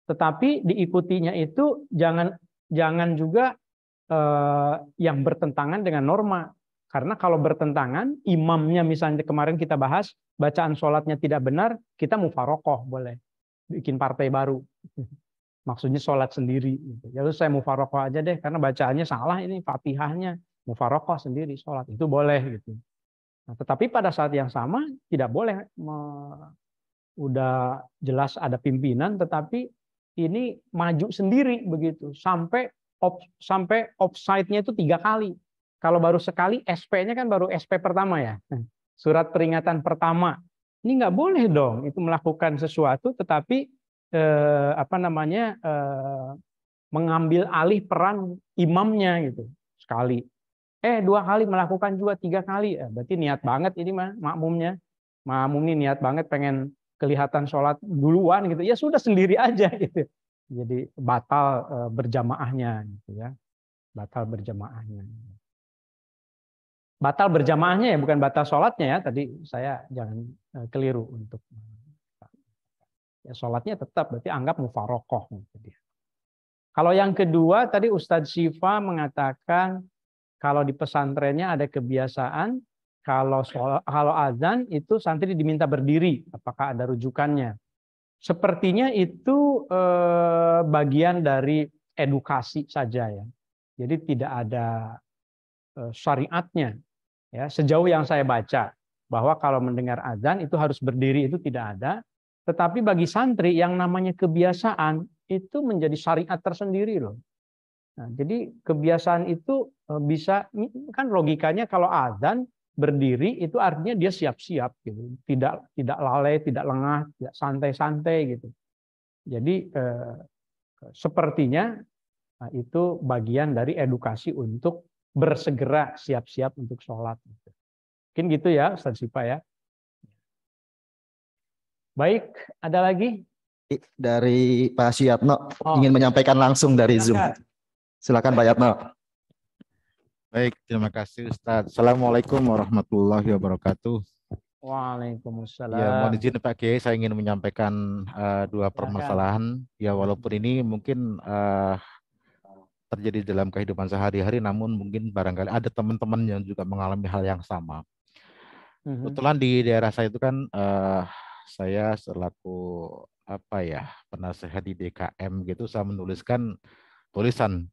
tetapi diikutinya itu jangan jangan juga eh, yang bertentangan dengan norma. Karena kalau bertentangan, imamnya misalnya kemarin kita bahas, bacaan sholatnya tidak benar, kita mufarokoh boleh. Bikin partai baru. Maksudnya sholat sendiri. Gitu. Ya lu saya mufarokoh aja deh, karena bacaannya salah ini, fatihahnya. Mufarokoh sendiri, sholat. Itu boleh. gitu. Nah, tetapi pada saat yang sama, tidak boleh me... udah jelas ada pimpinan, tetapi ini maju sendiri begitu sampai op, sampai offside-nya itu tiga kali. Kalau baru sekali SP-nya kan baru SP pertama ya. Nah, surat peringatan pertama. Ini nggak boleh dong itu melakukan sesuatu tetapi eh, apa namanya eh, mengambil alih peran imamnya gitu sekali. Eh dua kali melakukan juga tiga kali, eh, berarti niat banget ini mah makmumnya. Makmum ini niat banget pengen kelihatan sholat duluan gitu ya sudah sendiri aja gitu jadi batal eh, berjamaahnya gitu ya batal berjamaahnya batal berjamaahnya ya bukan batal sholatnya ya tadi saya jangan eh, keliru untuk ya sholatnya tetap berarti anggap mufarokoh gitu ya kalau yang kedua tadi Ustadz Siva mengatakan kalau di pesantrennya ada kebiasaan kalau kalau azan itu santri diminta berdiri, apakah ada rujukannya? Sepertinya itu eh, bagian dari edukasi saja ya. Jadi tidak ada eh, syariatnya. Ya, sejauh yang saya baca bahwa kalau mendengar azan itu harus berdiri itu tidak ada. Tetapi bagi santri yang namanya kebiasaan itu menjadi syariat tersendiri loh. Nah, jadi kebiasaan itu eh, bisa kan logikanya kalau azan berdiri itu artinya dia siap-siap gitu. Tidak tidak lalai, tidak lengah, tidak santai-santai gitu. Jadi eh, sepertinya nah, itu bagian dari edukasi untuk bersegera siap-siap untuk sholat. Gitu. Mungkin gitu ya Ustaz Sipa ya. Baik, ada lagi? Dari Pak Syiatno oh. ingin menyampaikan langsung dari Silakan. Zoom. Silakan Pak Yatno. Baik, terima kasih Ustaz. Assalamualaikum warahmatullahi wabarakatuh. Waalaikumsalam. Ya, mohon izin Pak Kiai, saya ingin menyampaikan uh, dua permasalahan. Ya, walaupun ini mungkin uh, terjadi dalam kehidupan sehari-hari, namun mungkin barangkali ada teman-teman yang juga mengalami hal yang sama. Mm-hmm. Kebetulan di daerah saya itu kan uh, saya selaku apa ya penasehat di DKM gitu, saya menuliskan tulisan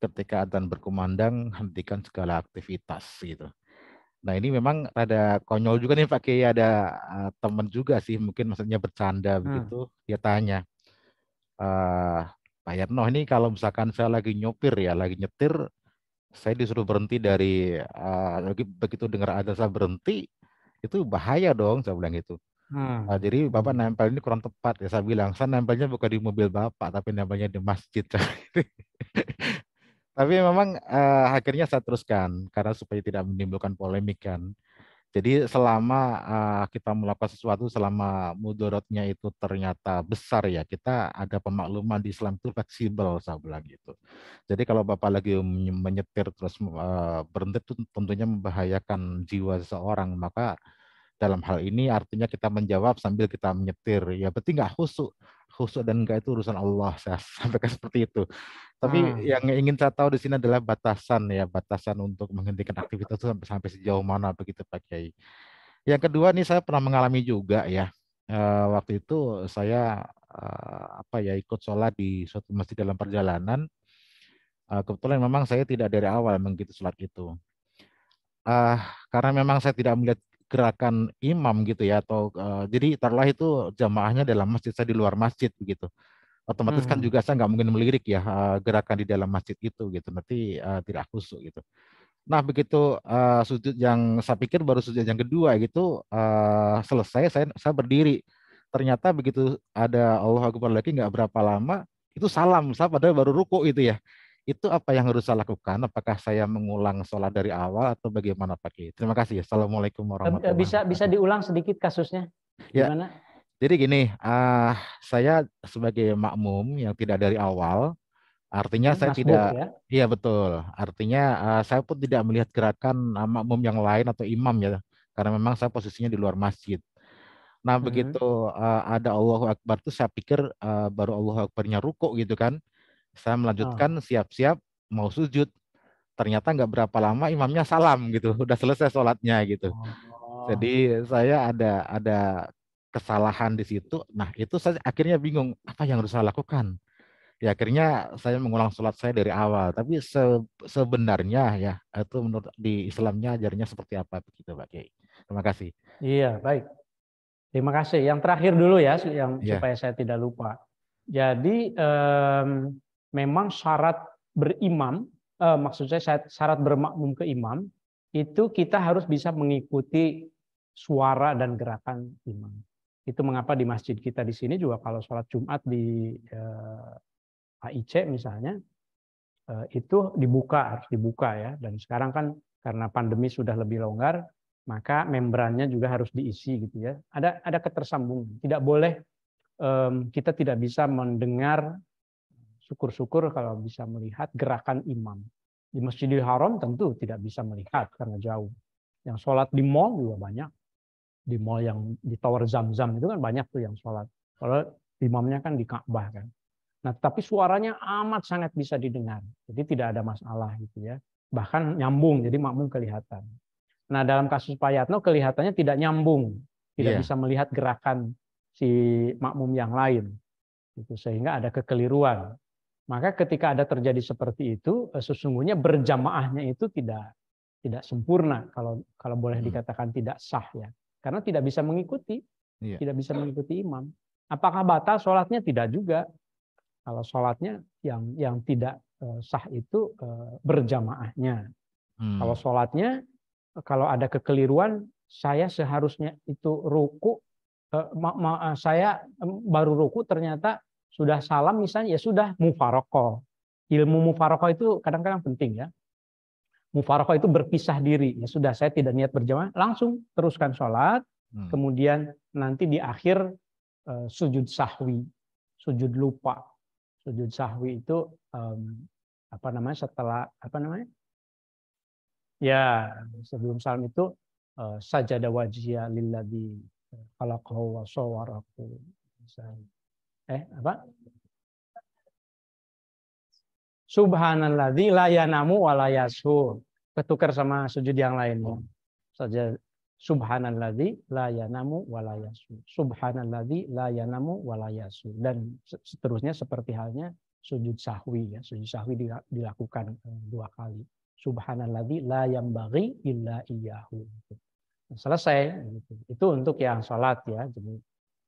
ketika adzan berkumandang hentikan segala aktivitas gitu. Nah ini memang ada konyol juga nih Pak Kiai ada uh, teman juga sih mungkin maksudnya bercanda hmm. begitu dia tanya uh, Pak Yatno ini kalau misalkan saya lagi nyopir ya lagi nyetir saya disuruh berhenti dari uh, begitu dengar ada saya berhenti itu bahaya dong saya bilang gitu. Hmm. Nah, jadi bapak nempel ini kurang tepat ya saya bilang saya nempelnya bukan di mobil bapak tapi nempelnya di masjid. Tapi memang uh, akhirnya saya teruskan karena supaya tidak menimbulkan polemik kan. Jadi selama uh, kita melakukan sesuatu selama mudorotnya itu ternyata besar ya kita ada pemakluman di Islam itu fleksibel saya bilang gitu. Jadi kalau bapak lagi menyetir terus uh, berhenti itu tentunya membahayakan jiwa seseorang maka dalam hal ini artinya kita menjawab sambil kita menyetir ya berarti nggak khusyuk khusus dan enggak itu urusan Allah saya sampaikan seperti itu tapi hmm. yang ingin saya tahu di sini adalah batasan ya batasan untuk menghentikan aktivitas itu sampai, sampai sejauh mana begitu Pak Kiai yang kedua nih saya pernah mengalami juga ya e, waktu itu saya e, apa ya ikut sholat di suatu masjid dalam perjalanan e, kebetulan memang saya tidak dari awal mengikuti gitu sholat itu uh, karena memang saya tidak melihat gerakan imam gitu ya atau uh, jadi tarlah itu jamaahnya dalam masjid saya di luar masjid begitu otomatis kan hmm. kan juga saya nggak mungkin melirik ya uh, gerakan di dalam masjid itu gitu nanti uh, tidak khusyuk gitu nah begitu uh, sujud yang saya pikir baru sujud yang kedua gitu uh, selesai saya saya berdiri ternyata begitu ada Allah Akbar lagi nggak berapa lama itu salam saya padahal baru ruku itu ya itu apa yang harus saya lakukan? Apakah saya mengulang sholat dari awal atau bagaimana Pak Kiai? Terima kasih. Assalamualaikum warahmatullahi wabarakatuh. Bisa bisa diulang sedikit kasusnya? Ya. Gimana? Ya. Jadi gini, uh, saya sebagai makmum yang tidak dari awal, artinya hmm, saya tidak, ya? iya betul. Artinya uh, saya pun tidak melihat gerakan uh, makmum yang lain atau imam ya, karena memang saya posisinya di luar masjid. Nah hmm. begitu uh, ada Allahu Akbar tuh saya pikir uh, baru Allahu Akbarnya ruko gitu kan. Saya melanjutkan ah. siap-siap oh. mau sujud. Ternyata nggak berapa lama imamnya salam gitu, udah selesai sholatnya gitu. Oh. Jadi saya ada ada kesalahan di situ. Nah itu saya akhirnya bingung apa yang harus saya lakukan. Ya akhirnya saya mengulang sholat saya dari awal. Tapi se sebenarnya ya itu menurut di Islamnya ajarnya seperti apa begitu Pak Kiai. Terima kasih. Iya baik. Terima kasih. Yang terakhir dulu ya, yang yeah. supaya saya tidak lupa. Jadi um, memang syarat berimam, eh, maksud saya syarat bermakmum ke imam, itu kita harus bisa mengikuti suara dan gerakan imam. Itu mengapa di masjid kita di sini juga kalau sholat Jumat di eh, AIC misalnya, eh, itu dibuka, harus dibuka ya. Dan sekarang kan karena pandemi sudah lebih longgar, maka membrannya juga harus diisi gitu ya. Ada ada ketersambungan. Tidak boleh kita tidak bisa mendengar syukur-syukur kalau bisa melihat gerakan imam. Di Masjidil Haram tentu tidak bisa melihat karena jauh. Yang sholat di mall juga banyak. Di mall yang di Tower Zamzam zam itu kan banyak tuh yang sholat. Kalau imamnya kan di Ka'bah kan. Nah, tapi suaranya amat sangat bisa didengar. Jadi tidak ada masalah gitu ya. Bahkan nyambung, jadi makmum kelihatan. Nah, dalam kasus Payatno kelihatannya tidak nyambung, tidak yeah. bisa melihat gerakan si makmum yang lain. Itu sehingga ada kekeliruan. Maka ketika ada terjadi seperti itu, eh, sesungguhnya berjamaahnya itu tidak tidak sempurna kalau kalau boleh hmm. dikatakan tidak sah ya, karena tidak bisa mengikuti, iya. tidak bisa mengikuti imam. Apakah batal sholatnya tidak juga? Kalau sholatnya yang yang tidak eh, sah itu eh, berjamaahnya. Hmm. Kalau sholatnya kalau ada kekeliruan saya seharusnya itu ruku, saya baru ruku ternyata sudah salam misalnya, ya sudah mufaroko. Ilmu mufaroko itu kadang-kadang penting ya. Mufaroko itu berpisah diri. Ya sudah, saya tidak niat berjamaah. Langsung teruskan sholat. Hmm. Kemudian nanti di akhir eh, sujud sahwi. Sujud lupa. Sujud sahwi itu um, apa namanya setelah apa namanya ya sebelum salam itu eh, sajadah wajiyah lilladhi khalaqahu wa sawwarahu misalnya eh apa? Subhanalladzi la yanamu wa la Ketukar sama sujud yang lainnya. Oh. Saja subhanalladzi la yanamu wa la di Subhanalladzi la yanamu wa la Dan seterusnya seperti halnya sujud sahwi ya. Sujud sahwi dilakukan eh, dua kali. Subhanalladzi la yambaghi illa iyyahu. Selesai. Gitu. Itu untuk yang sholat ya. Jadi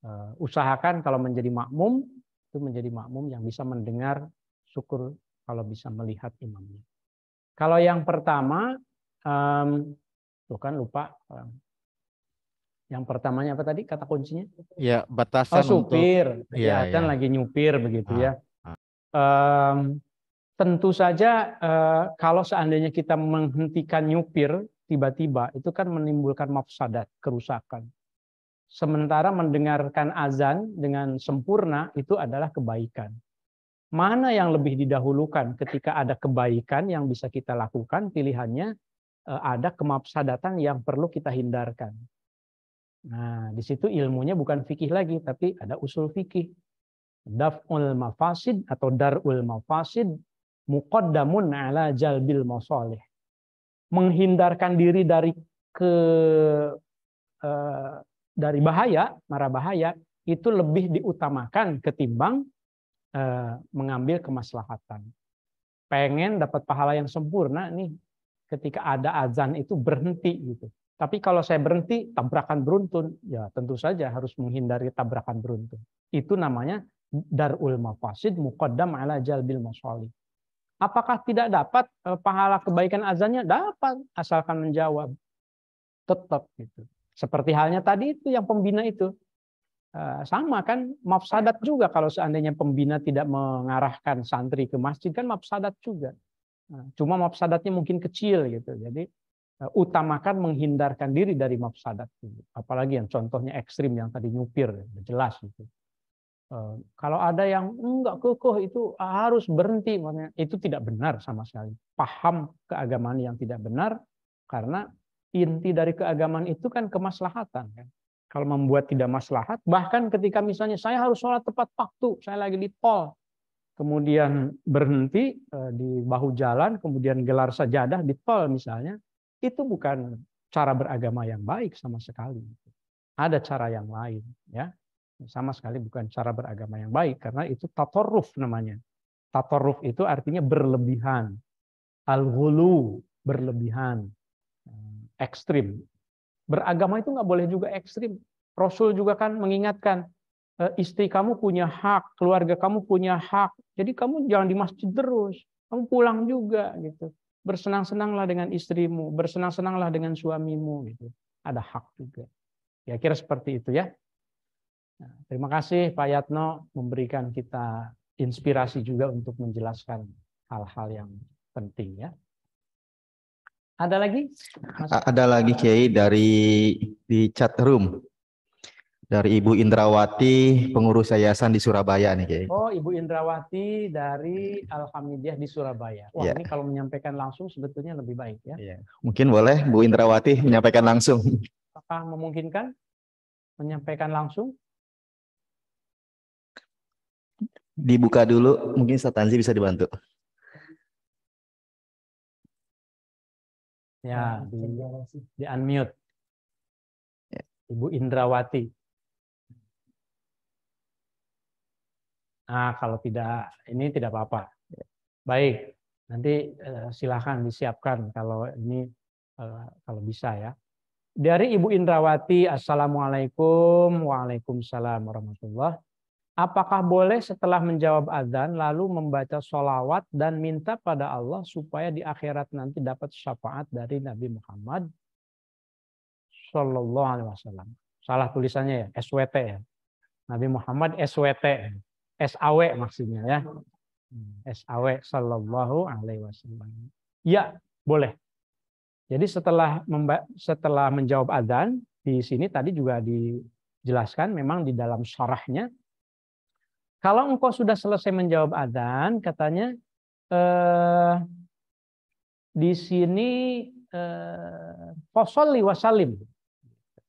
Eh, usahakan kalau menjadi makmum itu menjadi makmum yang bisa mendengar syukur kalau bisa melihat imamnya. Kalau yang pertama um, tuh kan lupa yang pertamanya apa tadi kata kuncinya? Ya batasan oh, supir, untuk... ya, ya, ya. lagi nyupir begitu ah, ya. Um, tentu saja uh, kalau seandainya kita menghentikan nyupir tiba-tiba itu kan menimbulkan mafsadat kerusakan Sementara mendengarkan azan dengan sempurna itu adalah kebaikan. Mana yang lebih didahulukan ketika ada kebaikan yang bisa kita lakukan, pilihannya eh, ada kemapsadatan yang perlu kita hindarkan. Nah, di situ ilmunya bukan fikih lagi, tapi ada usul fikih. Daf'ul mafasid atau dar'ul mafasid muqaddamun ala jalbil masalih. Menghindarkan diri dari ke eh, dari bahaya, mara bahaya itu lebih diutamakan ketimbang eh, mengambil kemaslahatan. Pengen dapat pahala yang sempurna nih ketika ada azan itu berhenti gitu. Tapi kalau saya berhenti tabrakan beruntun, ya tentu saja harus menghindari tabrakan beruntun. Itu namanya darul mafasid muqaddam ala jalbil maswali. Apakah tidak dapat eh, pahala kebaikan azannya? Dapat, asalkan menjawab. Tetap gitu. Seperti halnya tadi itu yang pembina itu. Eh, sama kan mafsadat juga kalau seandainya pembina tidak mengarahkan santri ke masjid kan mafsadat juga. Eh, cuma mafsadatnya mungkin kecil gitu. Jadi eh, utamakan menghindarkan diri dari mafsadat. Apalagi yang contohnya ekstrim yang tadi nyupir, jelas gitu. Kalau ada yang enggak kekeh itu harus berhenti, itu tidak benar sama sekali. Paham keagamaan yang tidak benar karena inti dari keagamaan itu kan kemaslahatan kan. Kalau membuat tidak maslahat, bahkan ketika misalnya saya harus sholat tepat waktu, saya lagi di tol, kemudian berhenti eh, di bahu jalan, kemudian gelar sajadah di tol misalnya, itu bukan cara beragama yang baik sama sekali. Ada cara yang lain, ya sama sekali bukan cara beragama yang baik karena itu tatorruf namanya. Tatorruf itu artinya berlebihan. Al-ghulu, berlebihan ekstrim. Beragama itu nggak boleh juga ekstrim. Rasul juga kan mengingatkan eh, istri kamu punya hak, keluarga kamu punya hak. Jadi kamu jangan di masjid terus, kamu pulang juga gitu. Bersenang-senanglah dengan istrimu, bersenang-senanglah dengan suamimu gitu. Ada hak juga. Ya kira seperti itu ya. Nah, terima kasih Pak Yatno memberikan kita inspirasi juga untuk menjelaskan hal-hal yang penting ya. Ada lagi? Mas? Ada lagi Kiai dari di chat room dari Ibu Indrawati, pengurus yayasan di Surabaya nih Kiai. Oh, Ibu Indrawati dari Alhamdulillah di Surabaya. Wah, yeah. ini kalau menyampaikan langsung sebetulnya lebih baik ya. Yeah. Mungkin boleh Bu Indrawati menyampaikan langsung. Apakah memungkinkan menyampaikan langsung? Dibuka dulu, mungkin Satanzi bisa dibantu. Ya, nah, di, di unmute. Ya. Ibu Indrawati. Nah, kalau tidak, ini tidak apa-apa. Ya. Baik, nanti eh, silakan disiapkan kalau ini eh, kalau bisa ya. Dari Ibu Indrawati, Assalamualaikum, Waalaikumsalam warahmatullahi Apakah boleh setelah menjawab azan lalu membaca sholawat dan minta pada Allah supaya di akhirat nanti dapat syafaat dari Nabi Muhammad Shallallahu Alaihi Wasallam? Salah tulisannya ya, SWT ya. Nabi Muhammad SWT, SAW maksudnya ya. Hmm, SAW Shallallahu Alaihi Wasallam. Ya, boleh. Jadi setelah setelah menjawab azan di sini tadi juga dijelaskan memang di dalam syarahnya kalau engkau sudah selesai menjawab adzan, katanya eh, di sini eh, posoli wasalim.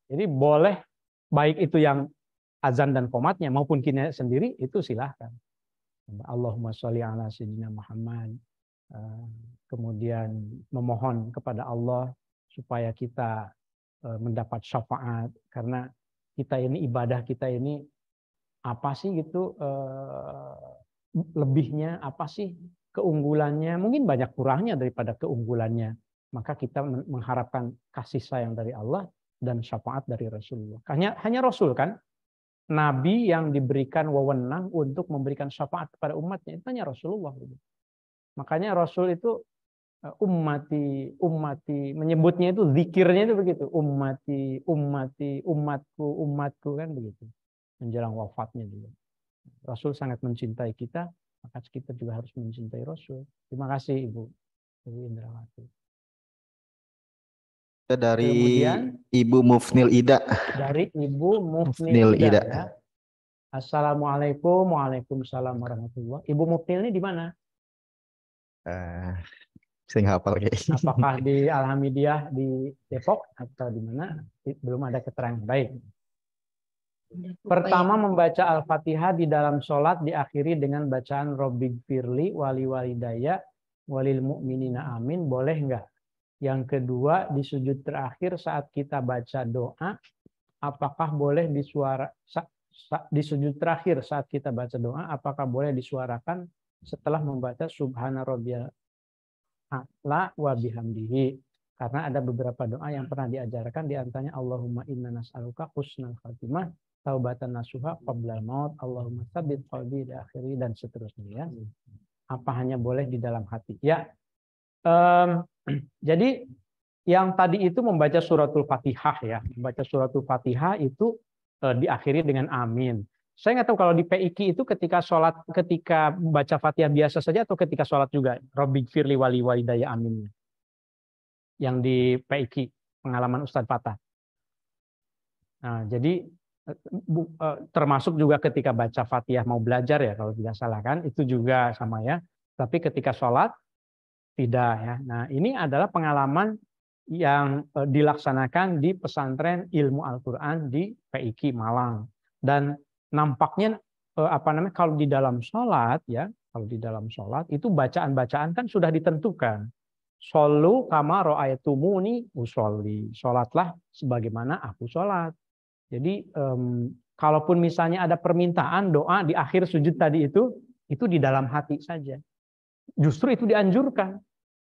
Jadi boleh baik itu yang azan dan komatnya maupun kini sendiri itu silahkan. Allahumma sholli ala sayyidina Muhammad. Eh, kemudian memohon kepada Allah supaya kita eh, mendapat syafaat karena kita ini ibadah kita ini apa sih gitu eh, lebihnya apa sih keunggulannya mungkin banyak kurangnya daripada keunggulannya maka kita mengharapkan kasih sayang dari Allah dan syafaat dari Rasulullah hanya hanya Rasul kan Nabi yang diberikan wewenang untuk memberikan syafaat kepada umatnya itu hanya Rasulullah gitu. makanya Rasul itu eh, ummati ummati menyebutnya itu zikirnya itu begitu ummati ummati umatku umatku kan begitu menjelang wafatnya dulu. Rasul sangat mencintai kita, maka kita juga harus mencintai Rasul. Terima kasih Ibu, Ibu Indrawati. Dari Kemudian, Ibu Mufnil Ida. Dari Ibu Mufnil, Mufnil Ida. Ida. Ya. Assalamualaikum, waalaikumsalam warahmatullah. Ibu Mufnil ini di mana? Uh, hafal Apakah di Alhamidiyah di Depok atau di mana? Belum ada keterangan. Baik. Iya, ya. Pertama membaca Al-Fatihah di dalam sholat diakhiri dengan bacaan Robbig Firli wali wali walidaya walil mu'minina amin. Boleh nggak? Yang kedua di sujud terakhir saat kita baca doa, apakah boleh disuara di sujud terakhir saat kita baca doa, apakah boleh disuarakan setelah membaca Subhana Rabbiyal A'la wa bihamdihi? Karena ada beberapa doa yang pernah diajarkan, diantaranya Allahumma inna nas'aluka husnal khatimah taubatan nasuha qabla maut Allahumma sabit qalbi di akhiri dan seterusnya ya hmm. apa hanya boleh di dalam hati ya um, jadi yang tadi itu membaca suratul fatihah ya membaca suratul fatihah itu uh, diakhiri dengan amin saya nggak tahu kalau di PIK itu ketika sholat ketika baca fatihah biasa saja atau ketika sholat juga Robi Firli Wali Walidaya Amin yang di PIK pengalaman Ustadz Fatah. Nah, jadi Eh, termasuk juga ketika baca Fatihah mau belajar ya kalau tidak salah kan itu juga sama ya tapi ketika sholat tidak ya nah ini adalah pengalaman yang eh, dilaksanakan di pesantren ilmu Al-Quran di PIK Malang dan nampaknya eh, apa namanya kalau di dalam sholat ya kalau di dalam sholat itu bacaan-bacaan kan sudah ditentukan Solu kama ayatumuni usolli. Sholatlah sebagaimana aku sholat. Jadi um, kalaupun misalnya ada permintaan doa di akhir sujud tadi itu, itu di dalam hati saja. Justru itu dianjurkan.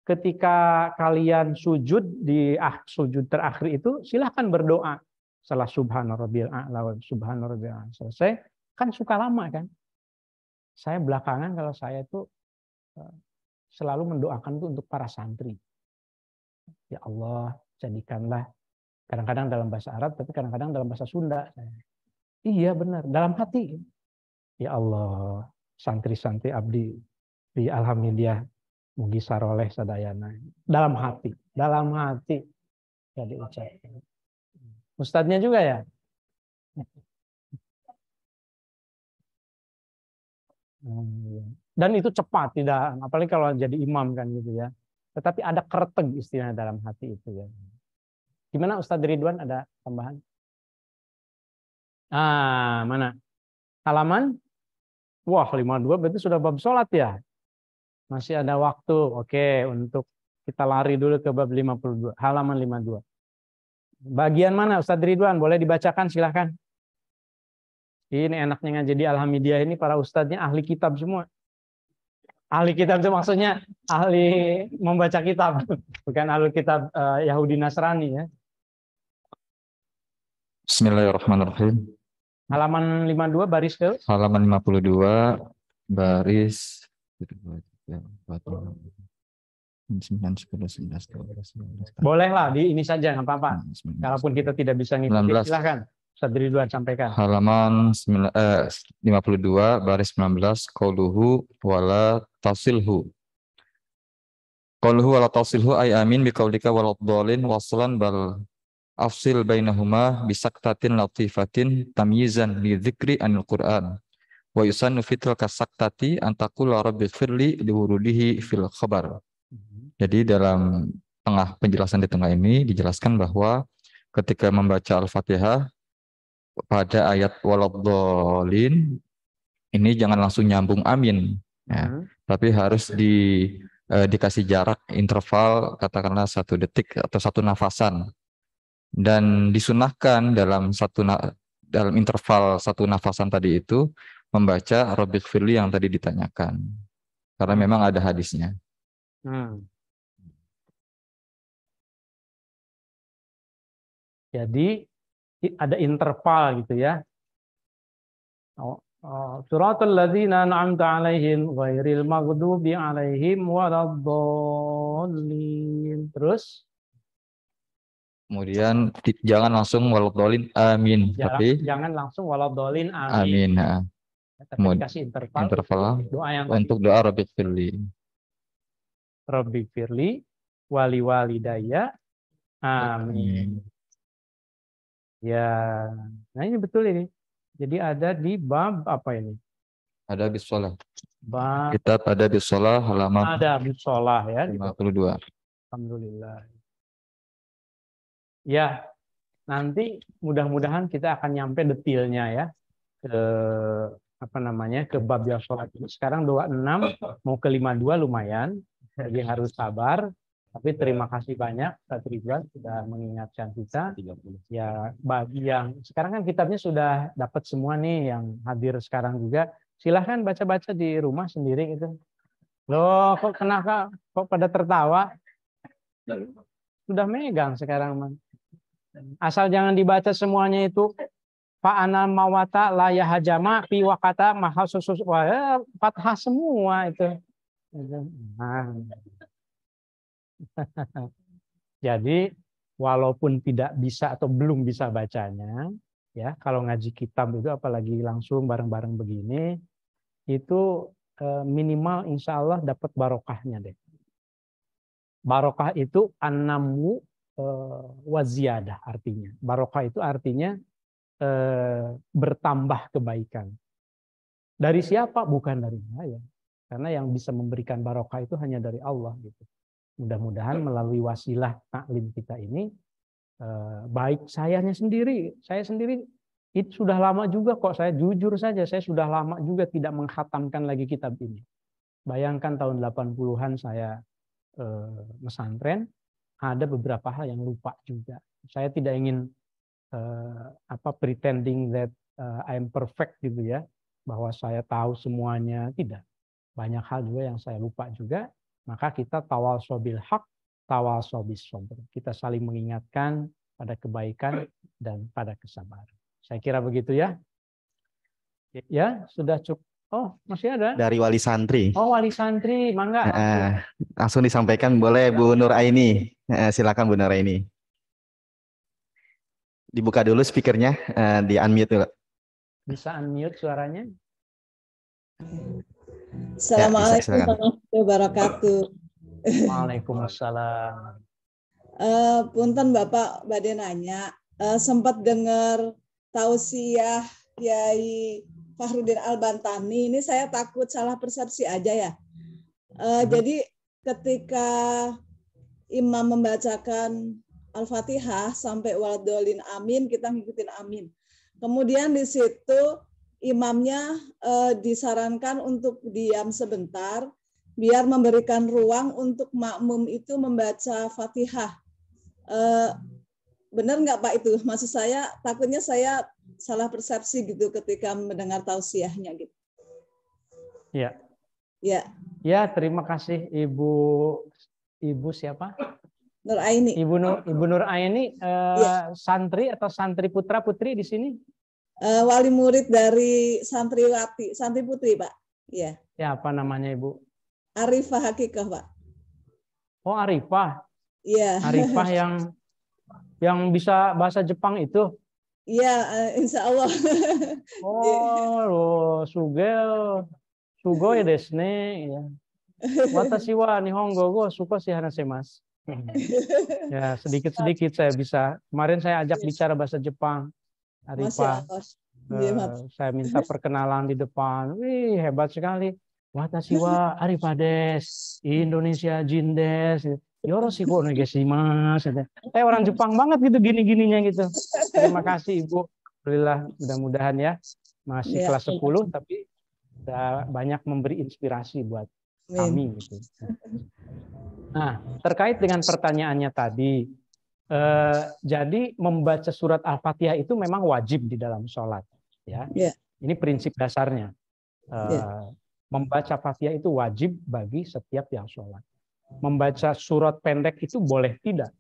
Ketika kalian sujud di ah, sujud terakhir itu, silahkan berdoa. Setelah subhanarabbil a'la, subhanarabbil a'la. Selesai, kan suka lama kan? Saya belakangan kalau saya itu eh, selalu mendoakan itu untuk para santri. Ya Allah, jadikanlah Kadang-kadang dalam bahasa Arab, tapi kadang-kadang dalam bahasa Sunda. Iya benar, dalam hati. Ya Allah, santri-santri abdi di Alhamdulillah mugi saroleh sadayana. Dalam hati, dalam hati. jadi ya, ucap. Ustadznya juga ya? Dan itu cepat, tidak apalagi kalau jadi imam kan gitu ya. Tetapi ada kerteng istilahnya dalam hati itu ya. Gimana Ustadz Ridwan ada tambahan? Ah, mana? Halaman? Wah, 52 berarti sudah bab sholat ya? Masih ada waktu. Oke, untuk kita lari dulu ke bab 52, halaman 52. Bagian mana Ustadz Ridwan? Boleh dibacakan silahkan. Ini enaknya ngaji di Alhamidiyah ini para ustadznya ahli kitab semua. Ahli kitab itu maksudnya ahli membaca kitab, bukan ahli kitab eh, Yahudi Nasrani ya. Bismillahirrahmanirrahim. Halaman 52 baris ke? Halaman 52 baris 9, 10, 11, 12, 12, Boleh lah, di ini saja nggak apa-apa. Kalaupun kita tidak bisa ngikuti, silahkan. Sadri dua sampaikan. Halaman 9, eh, 52 baris 19 qauluhu wala tasilhu. Qauluhu wala tasilhu ay amin biqaulika dolin waslan bal afsil bainahuma bisaktatin latifatin tamyizan li dzikri anil Qur'an. Wa yusannu fitra kasaktati antakula rabbi firli liwurudihi fil khabar. Mhm. Jadi dalam tengah penjelasan di tengah ini dijelaskan bahwa ketika membaca Al-Fatihah pada ayat waladhalin ini jangan langsung nyambung amin ya. Hmm. Tapi harus di eh, dikasih jarak interval katakanlah satu detik atau satu nafasan dan disunahkan dalam satu dalam interval satu nafasan tadi itu membaca Robik Firli yang tadi ditanyakan karena hmm. memang ada hadisnya. Hmm. Jadi ada interval gitu ya. Oh, oh, Suratul ladzina an'amta alaihim ghairil maghdubi alaihim waladdallin. Terus Kemudian jangan langsung walabdolin amin, tapi jangan langsung walabdolin amin. Amin. Ya, Tapi interval, interval doa yang untuk doa Robi Firli. Robi Firli wali wali amin. amin. Ya, nah ini betul ini. Jadi ada di bab apa ini? Ada ya, di Bab... Kita ada di halaman. Ada sholat ya. 52. Alhamdulillah. Ya, nanti mudah-mudahan kita akan nyampe detailnya ya ke apa namanya ke bab yang sholat ini. sekarang 26 mau ke dua lumayan jadi harus sabar tapi terima kasih banyak Pak Ridwan sudah mengingatkan kita ya bagi yang sekarang kan kitabnya sudah dapat semua nih yang hadir sekarang juga silahkan baca-baca di rumah sendiri gitu loh kok kenapa kok pada tertawa sudah megang sekarang Mas. Asal jangan dibaca semuanya itu fa'anal mawata layah hajama pi wakata maha susus wah ya, semua itu. Jadi walaupun tidak bisa atau belum bisa bacanya, ya kalau ngaji kitab itu apalagi langsung bareng-bareng begini, itu e, minimal insya Allah dapat barokahnya deh. Barokah itu anamu Eh, waziyadah artinya. Barokah itu artinya eh, bertambah kebaikan. Dari siapa? Bukan dari saya. Karena yang bisa memberikan barokah itu hanya dari Allah gitu. Mudah-mudahan melalui wasilah taklim kita ini eh, baik sayanya sendiri, saya sendiri itu sudah lama juga kok saya jujur saja saya sudah lama juga tidak menghatamkan lagi kitab ini. Bayangkan tahun 80-an saya eh, mesantren ada beberapa hal yang lupa juga. Saya tidak ingin uh, apa pretending that uh, eh, I'm perfect gitu ya, bahwa saya tahu semuanya tidak. Banyak hal juga yang saya lupa juga. Maka kita tawal sobil hak, tawal sobis sober. Kita saling mengingatkan pada kebaikan dan pada kesabaran. Saya kira begitu ya. Ya, sudah cukup Oh, masih ada? Dari wali santri. Oh, wali santri, mangga. Uh, langsung disampaikan boleh Bu Nur Aini. Uh, silakan Bu Nur Aini. Dibuka dulu speakernya, uh, di unmute dulu. Bisa unmute suaranya? Assalamualaikum ya, warahmatullahi wabarakatuh. Waalaikumsalam. Uh, punten Bapak, Badenanya uh, sempat dengar tausiah Kiai Fahrudin Albantani ini saya takut salah persepsi aja ya. Uh, jadi ketika imam membacakan Al-Fatihah sampai waladolin amin, kita ngikutin amin. Kemudian di situ imamnya eh, disarankan untuk diam sebentar, biar memberikan ruang untuk makmum itu membaca Fatihah. Eh, benar nggak Pak itu? Maksud saya takutnya saya salah persepsi gitu ketika mendengar tausiahnya gitu. Ya. Ya. Ya, terima kasih Ibu Ibu siapa? Nur Aini. Ibu Nur Ibu Nur Aini uh, eh, ya. santri atau santri putra putri di sini? Uh, wali murid dari santriwati, santri putri, Pak. Iya. Ya, apa namanya Ibu? Arifah Hakikah, Pak. Oh, Arifah. Iya. Arifah yang yang bisa bahasa Jepang itu? Iya, uh, insya Allah. oh, sugel. Sugo ya desne. Ya. Watashi wa nihongo go suka sih si mas. ya, sedikit-sedikit saya bisa. Kemarin saya ajak iya. bicara bahasa Jepang. Arifa. Uh, iya, eh, saya minta perkenalan di depan. Wih, hebat sekali. Watashi wa Arifades, Indonesia Jindes sih, Yoroshiku mas. Gitu. Eh orang Jepang banget gitu gini-gininya gitu. Terima kasih Ibu. Alhamdulillah mudah-mudahan ya masih ya, kelas 10 ya. tapi sudah banyak memberi inspirasi buat kami gitu. Nah, terkait dengan pertanyaannya tadi, eh, jadi membaca surat Al-Fatihah itu memang wajib di dalam sholat, ya. ya. Ini prinsip dasarnya. Iya. Eh, ya. Membaca Fatihah itu wajib bagi setiap yang sholat membaca surat pendek itu boleh tidak?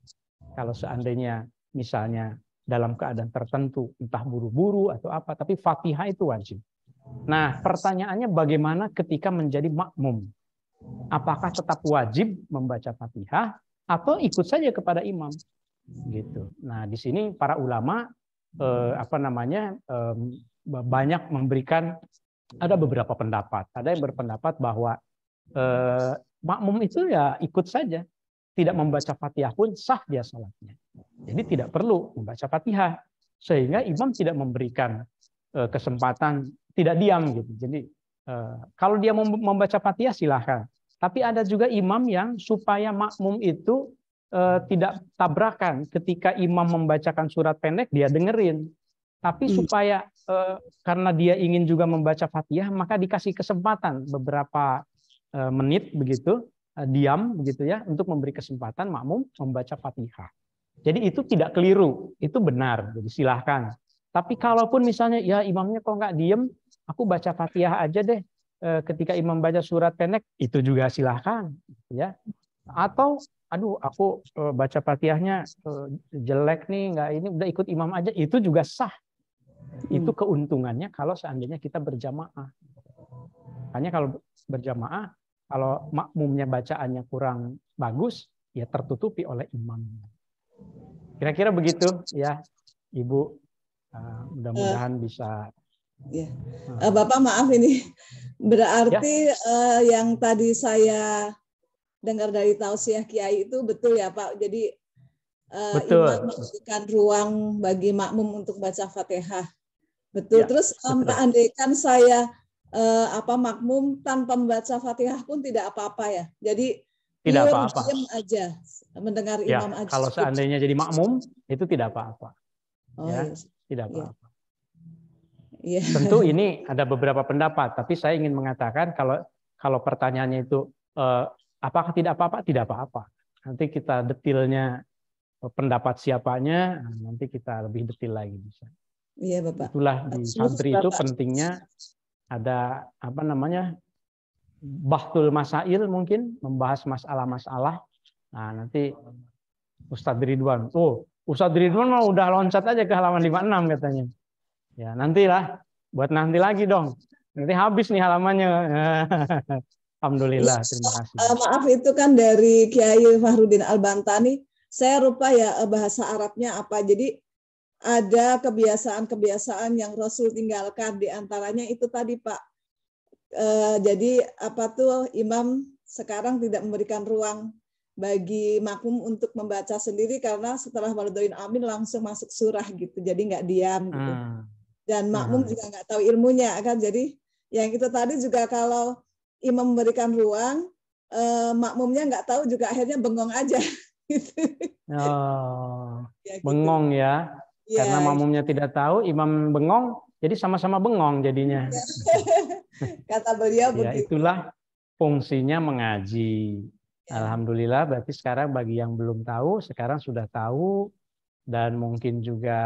Kalau seandainya misalnya dalam keadaan tertentu, entah buru-buru atau apa, tapi Fatihah itu wajib. Nah, pertanyaannya bagaimana ketika menjadi makmum? Apakah tetap wajib membaca Fatihah atau ikut saja kepada imam? Gitu. Nah, di sini para ulama eh, apa namanya eh, banyak memberikan ada beberapa pendapat. Ada yang berpendapat bahwa eh, makmum itu ya ikut saja. Tidak membaca Fatihah pun sah dia sholatnya. Jadi tidak perlu membaca Fatihah sehingga imam tidak memberikan eh, kesempatan tidak diam gitu. Jadi eh, kalau dia membaca Fatihah silahkan. Tapi ada juga imam yang supaya makmum itu eh, tidak tabrakan ketika imam membacakan surat pendek dia dengerin. Tapi hmm. supaya karena dia ingin juga membaca Fatihah maka dikasih kesempatan beberapa Eh, menit begitu eh, diam begitu ya untuk memberi kesempatan makmum membaca Fatihah. Jadi itu tidak keliru, itu benar. Jadi silahkan. Tapi kalaupun misalnya ya imamnya kok nggak diem, aku baca Fatihah aja deh eh, ketika imam baca surat pendek itu juga silahkan gitu ya atau aduh aku baca Fatihahnya jelek nih nggak ini udah ikut imam aja itu juga sah hmm. itu keuntungannya kalau seandainya kita berjamaah hanya kalau berjamaah kalau makmumnya bacaannya kurang bagus, ya tertutupi oleh imamnya. Kira-kira begitu ya, Ibu. Eh, mudah-mudahan uh, bisa. Ya. Uh, Bapak maaf ini. Berarti ya. uh, yang tadi saya dengar dari tausiah kiai itu betul ya Pak. Jadi uh, Betul. imam memberikan ruang bagi makmum untuk baca Fatihah. Betul. Ya, Terus um, andaikan saya eh, apa makmum tanpa membaca Fatihah pun tidak apa-apa ya. Jadi tidak apa-apa. Diam aja mendengar ya, imam aja. Kalau seandainya jadi makmum itu tidak apa-apa. Oh, ya, yes. Iya. tidak iya. apa-apa. Iya. Tentu ini ada beberapa pendapat, tapi saya ingin mengatakan kalau kalau pertanyaannya itu eh, apakah tidak apa-apa? Tidak apa-apa. Nanti kita detailnya eh, pendapat siapanya, nanti kita lebih detail lagi bisa. Iya, Bapak. Itulah di santri itu pentingnya ada apa namanya bahtul masail mungkin membahas masalah-masalah. Nah, nanti Ustadz Ridwan. Oh, Ustadz Ridwan mau udah loncat aja ke halaman 56 katanya. Ya, nantilah buat nanti lagi dong. Nanti habis nih halamannya. Alhamdulillah, terima kasih. Eh, maaf itu kan dari Kiai Fahrudin Al-Bantani. Saya rupa ya eh, bahasa Arabnya apa. Jadi ada kebiasaan-kebiasaan yang Rasul tinggalkan di antaranya itu tadi Pak. E, jadi apa tuh imam sekarang tidak memberikan ruang bagi makmum untuk membaca sendiri karena setelah walidoin amin langsung masuk surah gitu. Jadi nggak diam gitu. Ah. Dan makmum hmm. juga nggak tahu ilmunya kan. Jadi yang itu tadi juga kalau imam memberikan ruang e, makmumnya nggak tahu juga akhirnya bengong aja. Gitu. Oh, ya, gitu. bengong ya yeah. karena makmumnya tidak tahu imam bengong jadi sama-sama bengong jadinya kata beliau ya, itulah fungsinya mengaji yeah. alhamdulillah berarti sekarang bagi yang belum tahu sekarang sudah tahu dan mungkin juga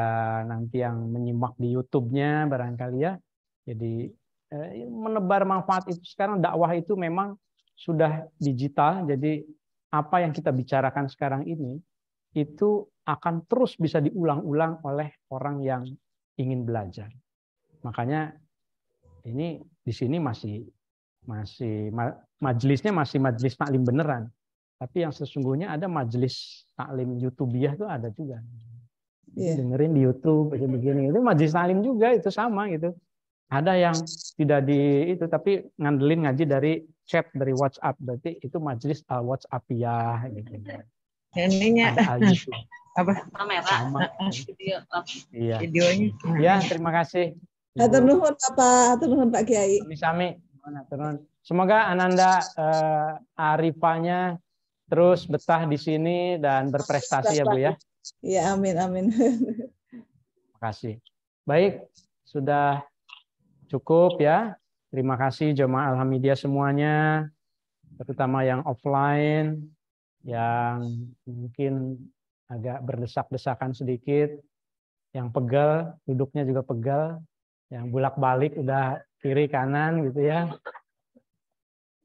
nanti yang menyimak di YouTube-nya barangkali ya jadi eh, menebar manfaat itu sekarang dakwah itu memang sudah digital jadi apa yang kita bicarakan sekarang ini itu akan terus bisa diulang-ulang oleh orang yang ingin belajar. Makanya ini di sini masih masih majelisnya masih majelis taklim beneran. Tapi yang sesungguhnya ada majelis taklim YouTubeiah itu ada juga. Yeah. Dengerin di YouTube begini begini itu majelis taklim juga itu sama gitu. Ada yang tidak di itu tapi ngandelin ngaji dari chat dari WhatsApp berarti itu majelis al ya gitu. Ininya apa kamera ya, sama video iya videonya ya terima kasih Hatur nuhun apa hatur nuhun Pak Kiai sami turun semoga ananda uh, arifanya terus betah di sini dan berprestasi ya Bu ya ya amin amin terima kasih baik sudah cukup ya terima kasih jemaah alhamdulillah semuanya terutama yang offline yang mungkin agak berdesak-desakan sedikit, yang pegal, duduknya juga pegal, yang bulak balik udah kiri kanan gitu ya.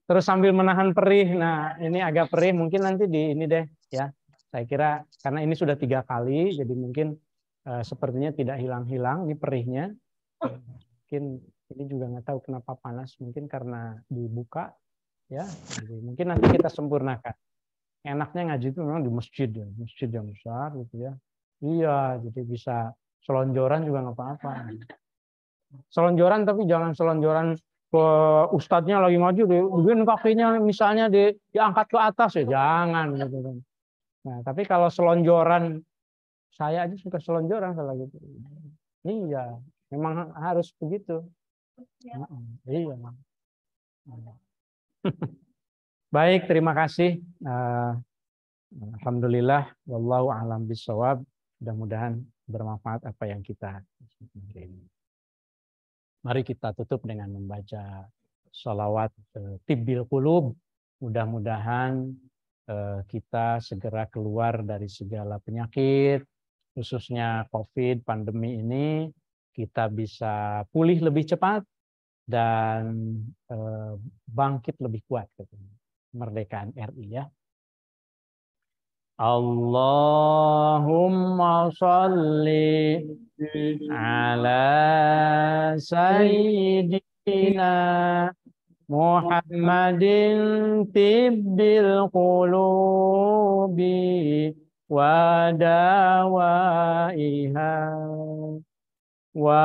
Terus sambil menahan perih, nah ini agak perih mungkin nanti di ini deh ya. Saya kira karena ini sudah tiga kali, jadi mungkin eh, sepertinya tidak hilang-hilang ini perihnya. Mungkin ini juga nggak tahu kenapa panas, mungkin karena dibuka ya. Jadi mungkin nanti kita sempurnakan enaknya ngaji itu memang di masjid ya, masjid yang besar gitu ya. Iya, jadi bisa selonjoran juga nggak apa-apa. Selonjoran tapi jangan selonjoran ke ustadznya lagi maju, mungkin kakinya misalnya di, diangkat ke atas ya, jangan gitu kan. Nah, tapi kalau selonjoran saya aja suka selonjoran kalau gitu. Iya, memang harus begitu. Iya. Nah, iya. iya. Baik, terima kasih. Eh, alhamdulillah, wallahu alam bisawab. Mudah-mudahan bermanfaat apa yang kita Mari kita tutup dengan membaca salawat tibil eh, tibbil Mudah-mudahan eh, kita segera keluar dari segala penyakit, khususnya COVID pandemi ini, kita bisa pulih lebih cepat dan bangkit lebih kuat. Katanya kemerdekaan RI ya. Allahumma salli ala sayyidina Muhammadin tibbil qulubi wa dawaiha wa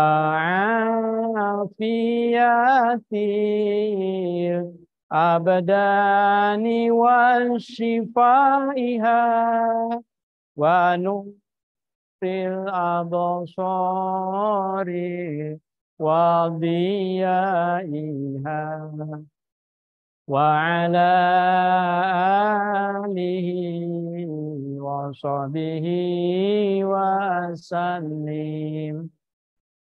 afiyatil أبدان وشفائها ونور الأبصار وضيائها وعلى آله وصحبه وسلم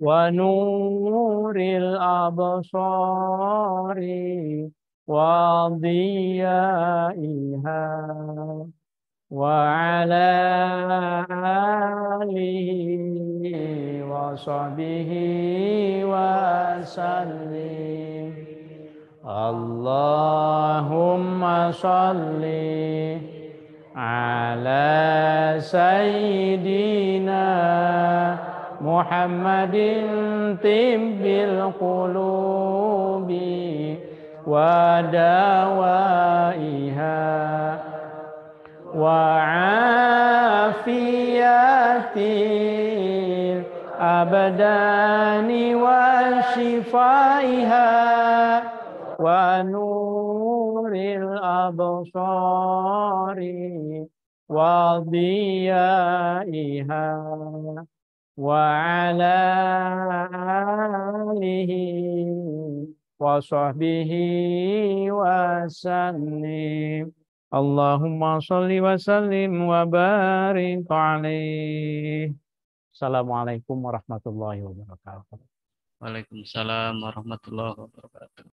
ونور الأبصار وضيائها وعلى آله وصحبه وسلم اللهم صل على سيدنا محمد طب القلوب ودوائها وعافيات الأبدان وشفائها ونور الأبصار وضيائها وعلى آله وصحبه وسلم اللهم صل وسلم وبارك عليه السلام عليكم ورحمة الله وبركاته Waalaikumsalam warahmatullahi wabarakatuh.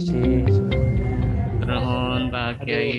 Terima kasih. Terima kasih.